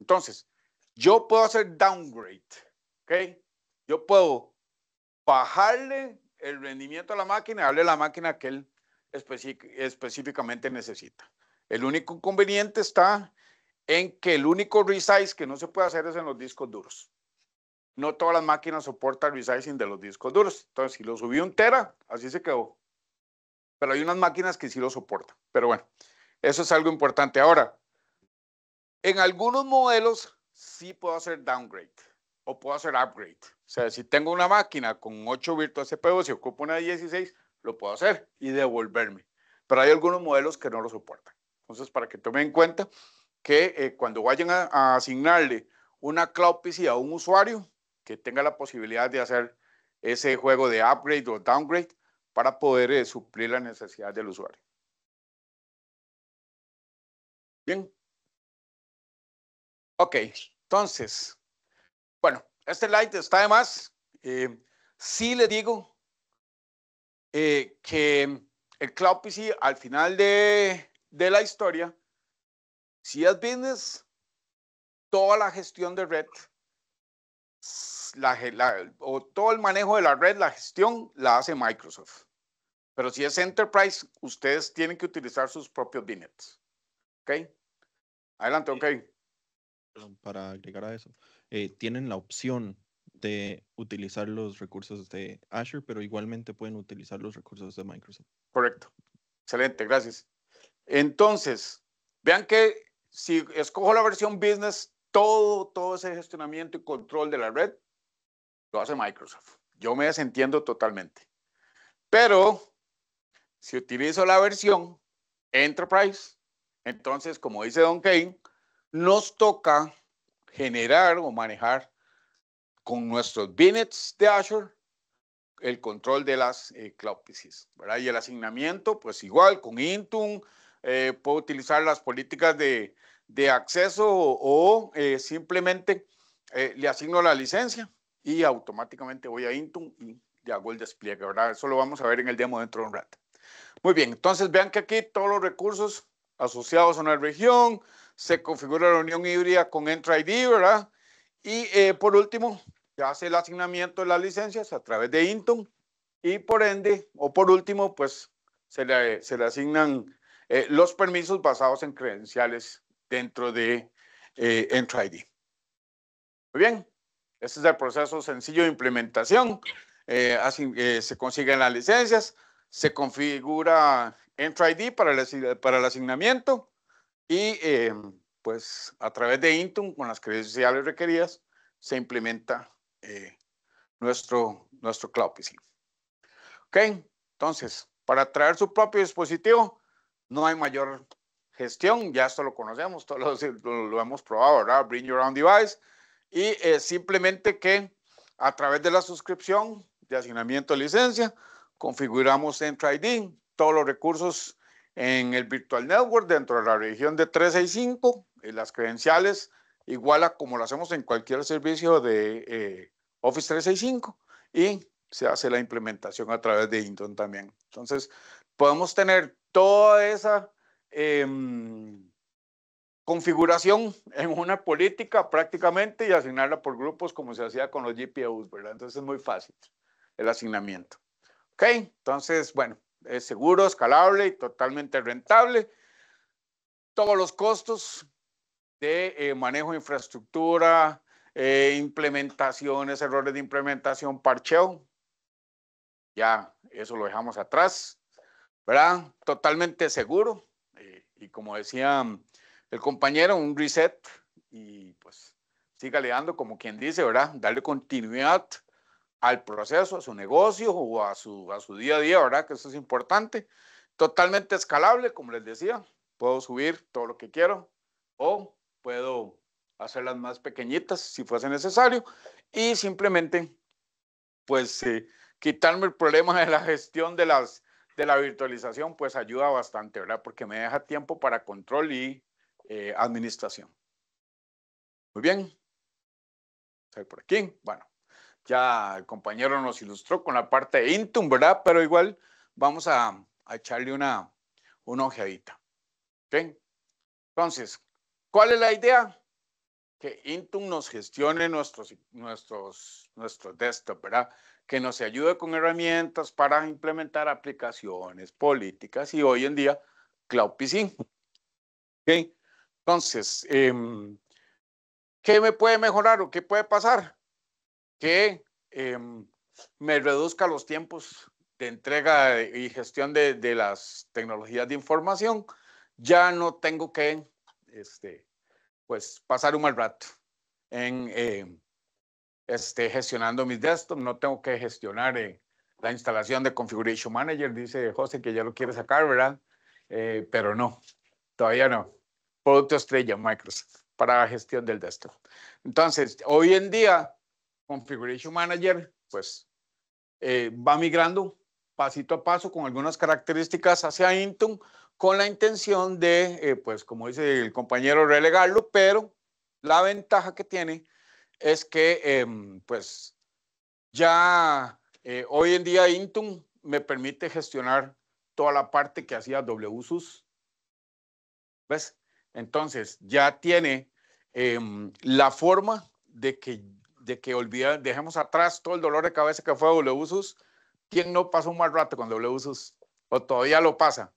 Entonces, yo puedo hacer downgrade, ¿ok? Yo puedo bajarle el rendimiento a la máquina, darle la máquina que él específicamente necesita. El único inconveniente está en que el único resize que no se puede hacer es en los discos duros. No todas las máquinas soportan resizing de los discos duros. Entonces, si lo subí un tera, así se quedó. Pero hay unas máquinas que sí lo soportan. Pero bueno, eso es algo importante. Ahora, en algunos modelos sí puedo hacer downgrade o puedo hacer upgrade. O sea, si tengo una máquina con 8 virtual CPU, si ocupo una de 16, lo puedo hacer y devolverme. Pero hay algunos modelos que no lo soportan. Entonces, para que tomen en cuenta que eh, cuando vayan a, asignarle una Cloud PC a un usuario que tenga la posibilidad de hacer ese juego de upgrade o downgrade para poder eh, suplir la necesidad del usuario. Bien. Ok, entonces, bueno, este light está de más. Eh, sí le digo eh, que el Cloud PC al final de, de la historia, si es business, toda la gestión de red, o todo el manejo de la red, la gestión la hace Microsoft. Pero si es enterprise, ustedes tienen que utilizar sus propios binets. ¿Ok? Adelante, ok. Para agregar a eso. Eh, tienen la opción de utilizar los recursos de Azure, pero igualmente pueden utilizar los recursos de Microsoft. Correcto. Excelente, gracias. Entonces, vean que si escojo la versión business, todo, todo ese gestionamiento y control de la red lo hace Microsoft. Yo me desentiendo totalmente. Pero si utilizo la versión Enterprise, entonces, como dice Don Kane, nos toca generar o manejar con nuestros binets de Azure el control de las eh, cloud PCs, ¿verdad? Y el asignamiento, pues igual, con Intune, eh, puedo utilizar las políticas de, de acceso o, eh, simplemente le asigno la licencia y automáticamente voy a Intune y le hago el despliegue, ¿verdad? Eso lo vamos a ver en el demo dentro de un rato. Muy bien, entonces vean que aquí todos los recursos asociados a una región, se configura la unión híbrida con Entry-ID, ¿verdad? Y eh, por último, se hace el asignamiento de las licencias a través de Intune. y por ende, o por último, pues se le, asignan eh, los permisos basados en credenciales dentro de eh, id Muy bien, este es el proceso sencillo de implementación. Eh, así, se consiguen las licencias, se configura Entry-ID para para el asignamiento, y em, pues a través de Intune, con las credenciales requeridas, se implementa eh, nuestro, nuestro Cloud PC. Ok, entonces, para traer su propio dispositivo, no hay mayor gestión, ya esto lo conocemos, todos lo, hemos probado, ¿verdad? Bring Your Own Device. Y eh, simplemente que a través de la suscripción de asignamiento de licencia, configuramos en ID, todos los recursos en el Virtual Network dentro de la región de 365 y eh, las credenciales igual a como lo hacemos en cualquier servicio de eh, Office 365 y se hace la implementación a través de Inton también. Entonces, podemos tener toda esa em, configuración en una política prácticamente y asignarla por grupos como se hacía con los GPUs, ¿verdad? Entonces es muy fácil el asignamiento. ¿Ok? Entonces, bueno, es seguro, escalable y totalmente rentable. Todos los costos de eh, manejo de infraestructura, eh, implementaciones, errores de implementación, parcheo, ya eso lo dejamos atrás, ¿verdad? Totalmente seguro. Eh, y como decía mm, el compañero, un reset y pues sígale dando, como quien dice, ¿verdad? Darle continuidad al proceso, a su negocio o a su, a su día a día, ¿verdad? Que eso es importante. Totalmente escalable, como les decía, puedo subir todo lo que quiero o puedo hacerlas más pequeñitas si fuese necesario y simplemente pues quitarme el problema de la gestión de las de la virtualización pues ayuda bastante, ¿verdad? Porque me deja tiempo para control y eh, administración. Muy bien. Por aquí. Bueno, ya el compañero nos ilustró con la parte de Intum, ¿verdad? Pero igual vamos a, echarle una, ojeadita. ¿Ok? Entonces, ¿cuál es la idea? Que Intum nos gestione nuestros, nuestros, nuestros desktop, ¿verdad? Que nos ayude con herramientas para implementar aplicaciones, políticas y hoy en día Cloud PC. ¿Ok? Entonces, em, ¿qué me puede mejorar o qué puede pasar? que em, me reduzca los tiempos de entrega y gestión de, las tecnologías de información, ya no tengo que este, pues, pasar un mal rato en em, este, gestionando mis desktop no tengo que gestionar eh, la instalación de Configuration Manager, dice José que ya lo quiere sacar, ¿verdad? Eh, pero no, todavía no. Producto estrella, Microsoft, para gestión del desktop. Entonces, hoy en día, Configuration Manager, pues eh, va migrando pasito a paso con algunas características hacia Intune con la intención de, eh, pues como dice el compañero, relegarlo, pero la ventaja que tiene es que em, pues ya eh, hoy en día Intune me permite gestionar toda la parte que hacía WSUS. ¿Ves? Entonces ya tiene em, la forma de que de que olvida, dejemos atrás todo el dolor de cabeza que fue WSUS. ¿Quién no pasó un mal rato con WSUS? ¿O todavía lo pasa?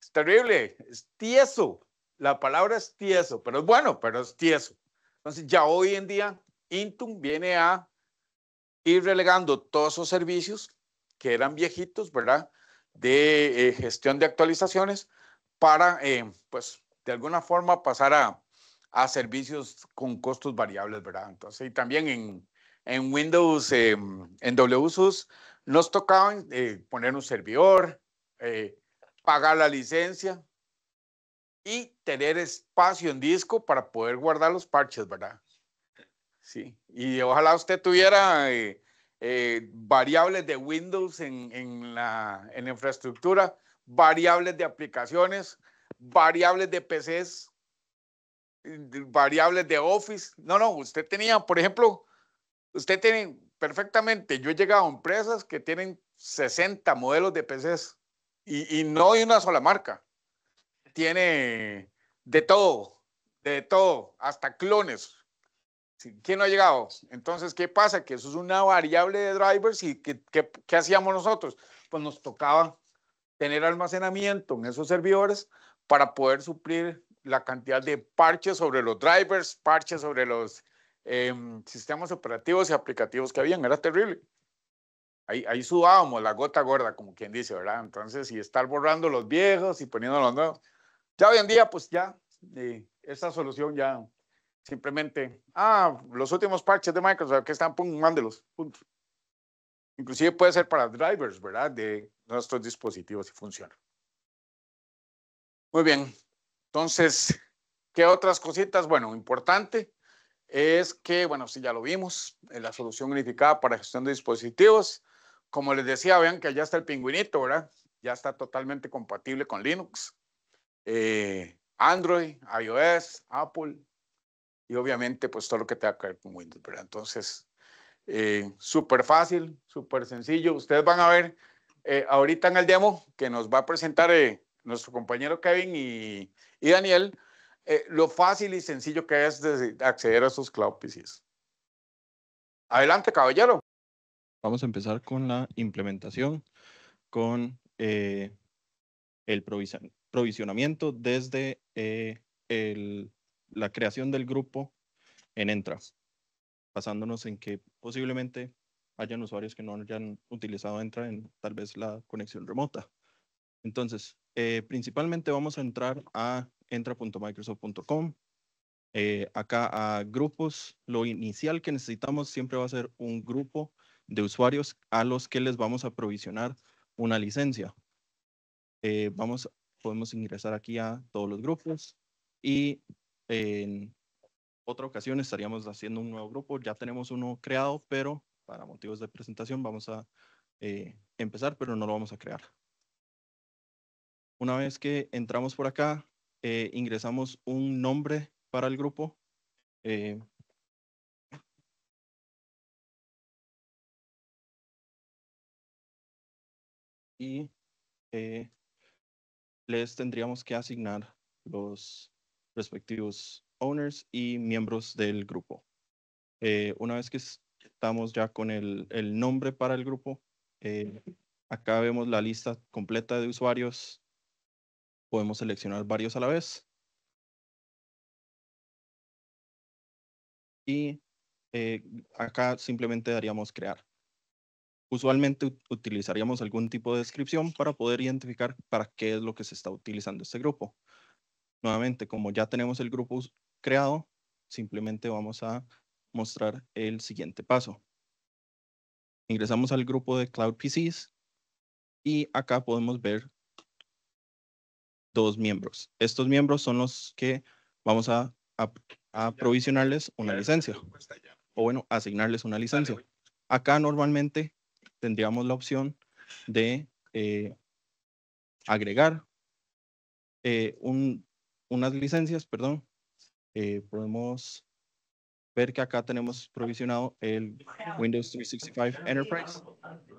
Es terrible, es tieso. La palabra es tieso, pero es bueno, pero es tieso. Entonces ya hoy en día Intum viene a ir relegando todos esos servicios que eran viejitos, ¿verdad? De eh, gestión de actualizaciones para, eh, pues, de alguna forma pasar a, a servicios con costos variables, ¿verdad? Entonces, y también en, Windows, eh, en WSUS, nos tocaba eh, poner un servidor, eh, pagar la licencia y tener espacio en disco para poder guardar los parches, ¿verdad? Sí, y ojalá usted tuviera variables de Windows en, en la infraestructura, variables de aplicaciones, variables de PCs, variables de Office. No, no, usted tenía, por ejemplo, usted tiene perfectamente, yo he llegado a empresas que tienen 60 modelos de PCs y, no hay una sola marca. Tiene de todo, de todo, hasta clones. ¿Quién no ha llegado? Entonces, ¿qué pasa? Que eso es una variable de drivers y que qué hacíamos nosotros? Pues nos tocaba tener almacenamiento en esos servidores para poder suplir la cantidad de parches sobre los drivers, parches sobre los em, sistemas operativos y aplicativos que habían. Era terrible. Ahí, ahí sudábamos la gota gorda, como quien dice, ¿verdad? Entonces, y estar borrando los viejos y poniendo los nuevos. Ya hoy en día, pues ya, eh, esa solución ya simplemente, ah, los últimos parches de Microsoft que están, pum, mándelos, Inclusive puede ser para drivers, ¿verdad? De nuestros dispositivos y funciona. Muy bien, entonces, ¿qué otras cositas? Bueno, importante es que, bueno, si ya lo vimos, eh, la solución unificada para gestión de dispositivos. Como les decía, vean que allá está el pingüinito, ¿verdad? Ya está totalmente compatible con Linux, eh, Android, iOS, Apple y obviamente pues todo lo que tenga que ver con Windows, ¿verdad? Entonces, eh, súper fácil, súper sencillo. Ustedes van a ver ahorita en el demo que nos va a presentar nuestro compañero Kevin y y Daniel, eh, lo fácil y sencillo que es acceder a esos cloud PCs. Adelante, caballero. Vamos a empezar con la implementación, con eh, el provisionamiento desde eh, la creación del grupo en Entra, basándonos en que posiblemente hayan usuarios que no hayan utilizado Entra en tal vez la conexión remota. Entonces, eh, principalmente vamos a entrar a entra.microsoft.com, eh, acá a grupos. Lo inicial que necesitamos siempre va a ser un grupo de usuarios a los que les vamos a provisionar una licencia. Eh, vamos, podemos ingresar aquí a todos los grupos y en otra ocasión estaríamos haciendo un nuevo grupo. Ya tenemos uno creado, pero para motivos de presentación vamos a empezar, pero no lo vamos a crear. Una vez que entramos por acá, eh, ingresamos un nombre para el grupo. Eh, y eh, les tendríamos que asignar los respectivos owners y miembros del grupo. una vez que estamos ya con el, nombre para el grupo, acá vemos la lista completa de usuarios podemos seleccionar varios a la vez. Y eh, acá simplemente daríamos crear. Usualmente utilizaríamos algún tipo de descripción para poder identificar para qué es lo que se está utilizando este grupo. Nuevamente, como ya tenemos el grupo creado, simplemente vamos a mostrar el siguiente paso. Ingresamos al grupo de Cloud PCs y acá podemos ver dos miembros. Estos miembros son los que vamos a, a, provisionarles una licencia o bueno, asignarles una licencia. Acá normalmente tendríamos la opción de eh, agregar eh, unas licencias, perdón. Eh, podemos ver que acá tenemos provisionado el Windows 365 Enterprise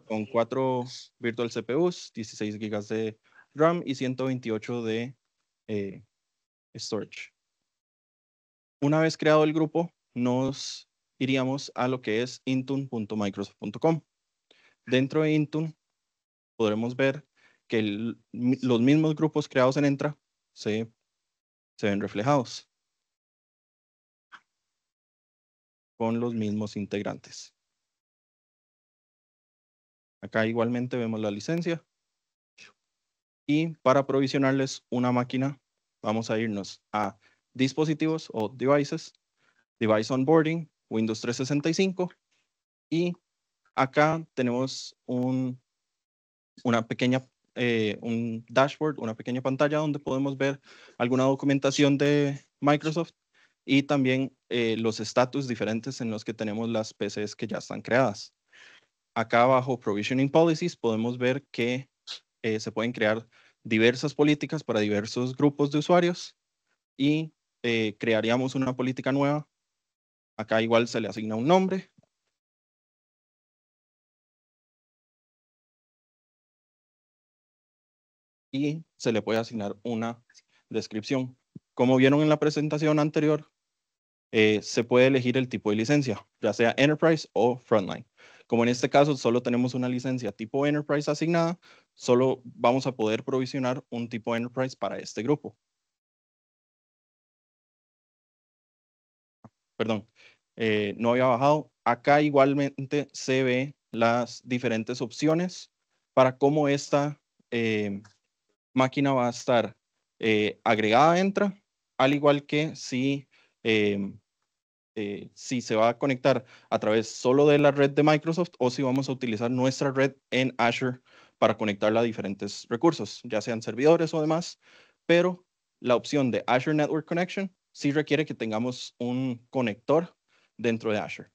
con cuatro virtual CPUs, 16 gigas de RAM y 128 de eh, storage. Una vez creado el grupo, nos iríamos a lo que es intune.microsoft.com. Dentro de Intune podremos ver que los mismos grupos creados en Entra se ven reflejados con los mismos integrantes. Acá igualmente vemos la licencia, y para provisionarles una máquina, vamos a irnos a dispositivos o devices, device onboarding, Windows 365. Y acá tenemos un, una pequeña, eh, un dashboard, una pequeña pantalla donde podemos ver alguna documentación de Microsoft y también eh, los estatus diferentes en los que tenemos las PCs que ya están creadas. Acá abajo Provisioning Policies podemos ver que eh, se pueden crear diversas políticas para diversos grupos de usuarios y eh, crearíamos una política nueva. Acá igual se le asigna un nombre. Y se le puede asignar una descripción. Como vieron en la presentación anterior, eh, se puede elegir el tipo de licencia, ya sea Enterprise o Frontline. Como en este caso solo tenemos una licencia tipo Enterprise asignada, solo vamos a poder provisionar un tipo Enterprise para este grupo. Perdón, eh, no había bajado. Acá igualmente se ve las diferentes opciones para cómo esta eh, máquina va a estar eh, agregada Entra, al igual que si eh, si se va a conectar a través solo de la red de Microsoft o si vamos a utilizar nuestra red en Azure para conectarla a diferentes recursos, ya sean servidores o demás, pero la opción de Azure Network Connection sí requiere que tengamos un conector dentro de Azure.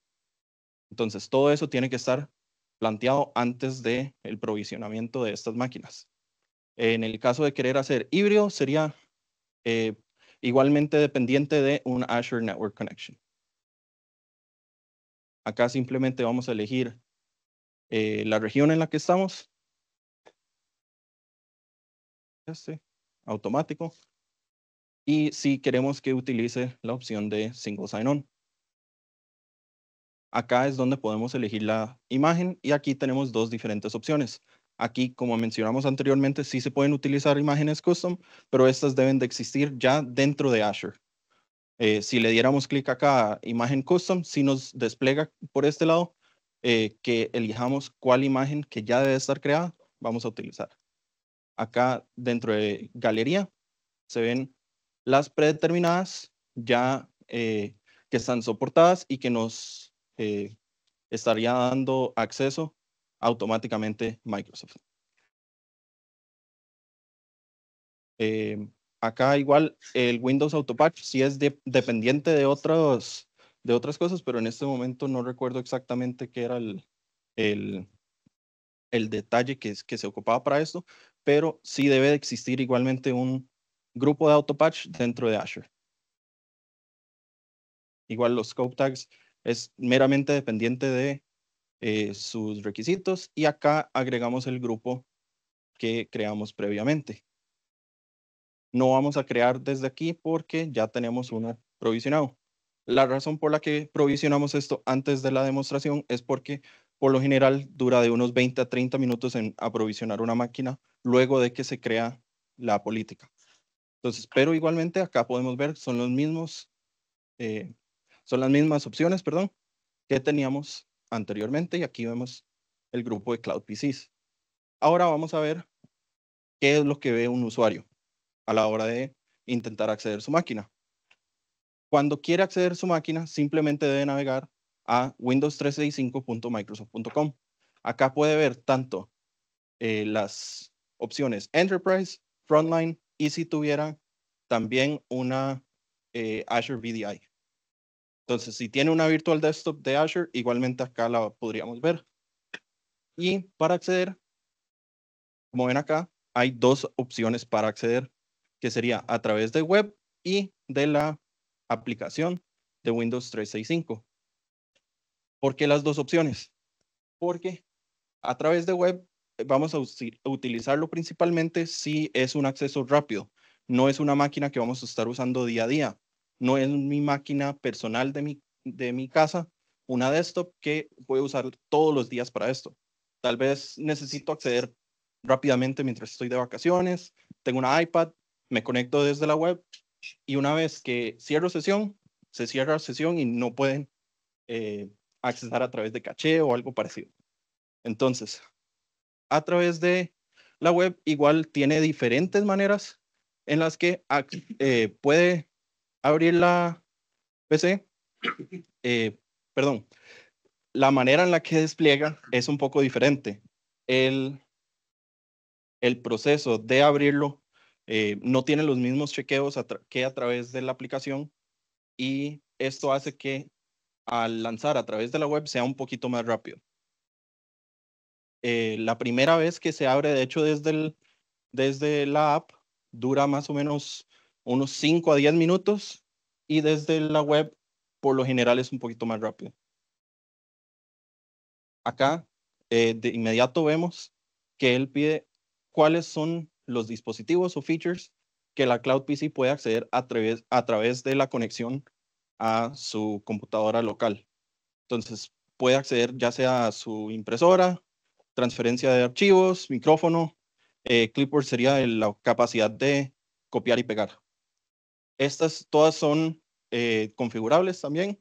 Entonces, todo eso tiene que estar planteado antes del provisionamiento de estas máquinas. En el caso de querer hacer híbrido, sería eh, igualmente dependiente de un Azure Network Connection. Acá simplemente vamos a elegir eh, la región en la que estamos. Este, automático. Y si queremos que utilice la opción de single sign-on. Acá es donde podemos elegir la imagen y aquí tenemos dos diferentes opciones. Aquí, como mencionamos anteriormente, sí se pueden utilizar imágenes custom, pero estas deben de existir ya dentro de Azure. Eh, si le diéramos clic acá, a imagen custom, si nos despliega por este lado, eh, que elijamos cuál imagen que ya debe estar creada, vamos a utilizar. Acá dentro de galería se ven las predeterminadas ya eh, que están soportadas y que nos estaría dando acceso automáticamente Microsoft. Em, acá igual el Windows Autopatch sí es dependiente de, otros, de otras cosas, pero en este momento no recuerdo exactamente qué era el, el, detalle que, que se ocupaba para esto, pero sí debe existir igualmente un grupo de Autopatch dentro de Azure. Igual los scope tags es meramente dependiente de eh, sus requisitos y acá agregamos el grupo que creamos previamente no vamos a crear desde aquí porque ya tenemos una provisionado. La razón por la que provisionamos esto antes de la demostración es porque por lo general dura de unos 20 a 30 minutos en aprovisionar una máquina luego de que se crea la política. Entonces, pero igualmente acá podemos ver son los mismos, eh, son las mismas opciones, perdón, que teníamos anteriormente y aquí vemos el grupo de Cloud PCs. Ahora vamos a ver qué es lo que ve un usuario a la hora de intentar acceder a su máquina. Cuando quiere acceder a su máquina, simplemente debe navegar a windows365.microsoft.com. Acá puede ver tanto eh, las opciones Enterprise, Frontline y si tuviera también una eh, Azure VDI. Entonces, si tiene una Virtual Desktop de Azure, igualmente acá la podríamos ver. Y para acceder, como ven acá, hay dos opciones para acceder que sería a través de web y de la aplicación de Windows 365. ¿Por qué las dos opciones? Porque a través de web eh, vamos a utilizarlo principalmente si es un acceso rápido. No es una máquina que vamos a estar usando día a día. No es mi máquina personal de mi, de mi casa, una desktop que voy usar todos los días para esto. Tal vez necesito acceder rápidamente mientras estoy de vacaciones, tengo una iPad, me conecto desde la web y una vez que cierro sesión, se cierra sesión y no pueden eh, acceder a través de caché o algo parecido. Entonces, a través de la web igual tiene diferentes maneras en las que eh, puede abrir la PC. Eh, perdón, la manera en la que despliega es un poco diferente. el proceso de abrirlo eh, no tiene los mismos chequeos que a través de la aplicación y esto hace que al lanzar a través de la web sea un poquito más rápido. Eh, la primera vez que se abre, de hecho, desde, desde la app, dura más o menos unos 5 a 10 minutos y desde la web, por lo general, es un poquito más rápido. Acá, eh, de inmediato vemos que él pide cuáles son los dispositivos o features que la Cloud PC puede acceder a través, a través de la conexión a su computadora local. Entonces, puede acceder ya sea a su impresora, transferencia de archivos, micrófono. Eh, clipboard sería la capacidad de copiar y pegar. Estas todas son eh, configurables también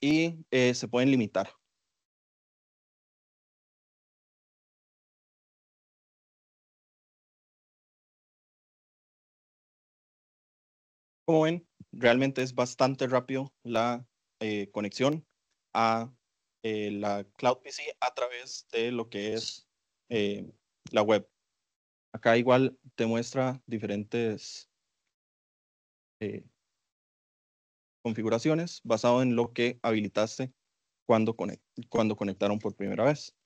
y eh, se pueden limitar. Como ven, realmente es bastante rápido la eh, conexión a eh, la Cloud PC a través de lo que es eh, la web. Acá igual te muestra diferentes configuraciones basado en lo que habilitaste cuando conectaron por primera vez.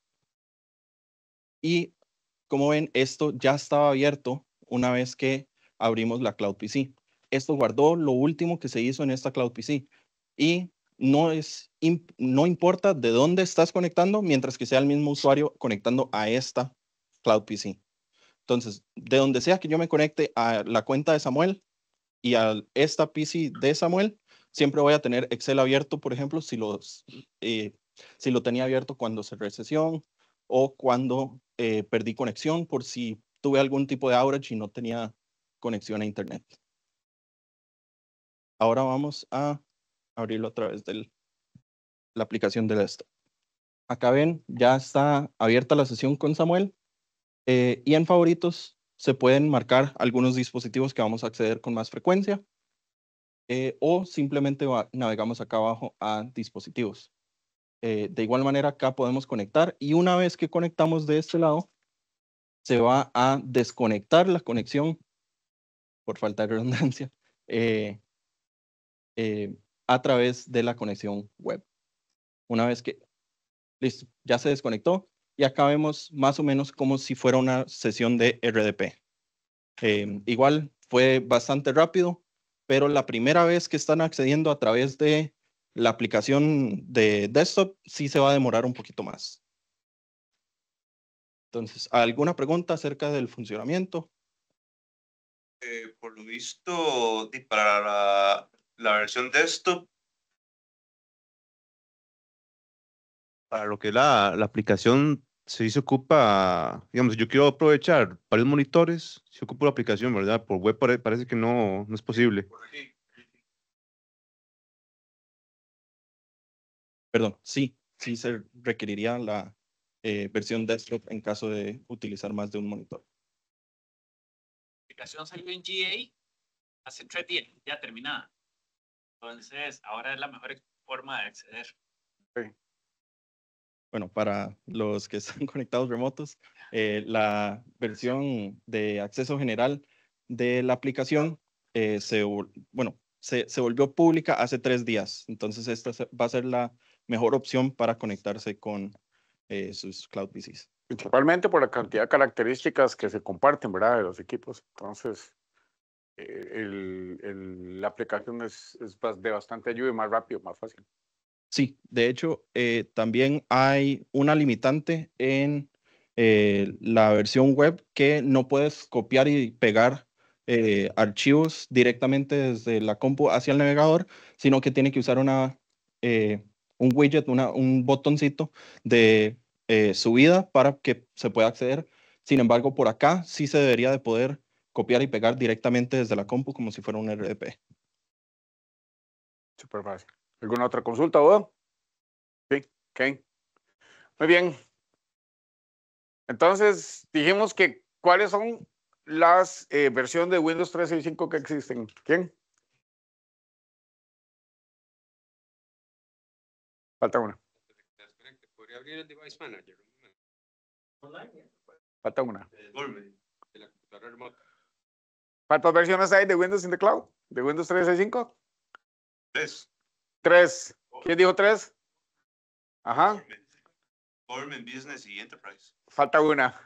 Y como ven, esto ya estaba abierto una vez que abrimos la Cloud PC esto guardó lo último que se hizo en esta Cloud PC. Y no, es, no importa de dónde estás conectando, mientras que sea el mismo usuario conectando a esta Cloud PC. Entonces, de donde sea que yo me conecte a la cuenta de Samuel y a esta PC de Samuel, siempre voy a tener Excel abierto, por ejemplo, si, eh, si lo tenía abierto cuando se recesión o cuando eh, perdí conexión por si tuve algún tipo de outage y no tenía conexión a Internet ahora vamos a abrirlo a través de la aplicación de esto. Acá ven, ya está abierta la sesión con Samuel. Eh, y en favoritos se pueden marcar algunos dispositivos que vamos a acceder con más frecuencia. Eh, o simplemente navegamos acá abajo a dispositivos. Eh, de igual manera, acá podemos conectar y una vez que conectamos de este lado, se va a desconectar la conexión, por falta de redundancia, Eh, a través de la conexión web. Una vez que, listo, ya se desconectó y acá vemos más o menos como si fuera una sesión de RDP. Eh, igual fue bastante rápido, pero la primera vez que están accediendo a través de la aplicación de desktop sí se va a demorar un poquito más. Entonces, ¿alguna pregunta acerca del funcionamiento? Eh, por lo visto, para la versión desktop para lo que la, aplicación si se ocupa, digamos, yo quiero aprovechar varios monitores, si ocupa la aplicación, ¿verdad? Por web parece que no, es posible. Perdón, sí, sí se requeriría la eh, versión desktop en caso de utilizar más de un monitor. La aplicación salió en GA hace 3 días, ya terminada. Entonces, ahora es la mejor forma de acceder. Bueno, para los que están conectados remotos, eh, la versión de acceso general de la aplicación eh, se, bueno, se, volvió pública hace tres días. Entonces, esta va a ser la mejor opción para conectarse con eh, sus Cloud PCs. Principalmente por la cantidad de características que se comparten, ¿verdad? De los equipos. Entonces, el, la aplicación es, de bastante ayuda y más rápido, más fácil. Sí, de hecho, eh, también hay una limitante en eh, la versión web que no puedes copiar y pegar eh, archivos directamente desde la compu hacia el navegador, sino que tiene que usar una, un widget, un botoncito de subida para que se pueda acceder. Sin embargo, por acá sí se debería de poder copiar y pegar directamente desde la compu como si fuera un RDP. Súper fácil. ¿Alguna otra consulta, Odo? Sí, ok. Muy bien. Entonces, dijimos que cuáles son las eh, versiones de Windows y 5 que existen. ¿Quién? Falta una. ¿Podría abrir el Device Manager? Falta una. De la computadora remota. ¿Cuántas versiones hay de Windows in the Cloud? ¿De Windows 365? Tres. Tres. ¿Quién dijo tres? Ajá. Government, Business y Enterprise. Falta una.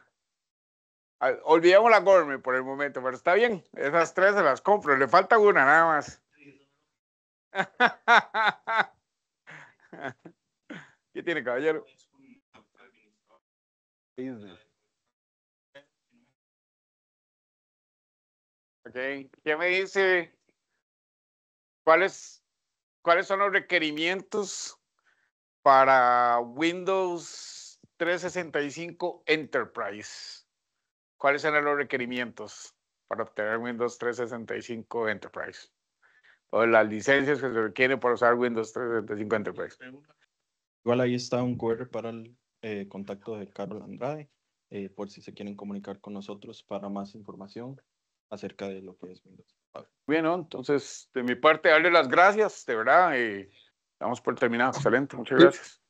Ah, olvidemos la Government por el momento, pero está bien. Esas tres se las compro. Le falta una nada más. ¿Qué tiene, caballero? Business. ¿Qué me dice? ¿Cuáles, ¿Cuáles son los requerimientos para Windows 365 Enterprise? ¿Cuáles eran los requerimientos para obtener Windows 365 Enterprise? O las licencias que se requieren para usar Windows 365 Enterprise. Igual ahí está un QR para el eh, contacto de Carlos Andrade, eh, por si se quieren comunicar con nosotros para más información acerca de lo que es Windows. Bueno, entonces de mi parte darle las gracias, de verdad, y damos por terminado. Excelente, muchas gracias.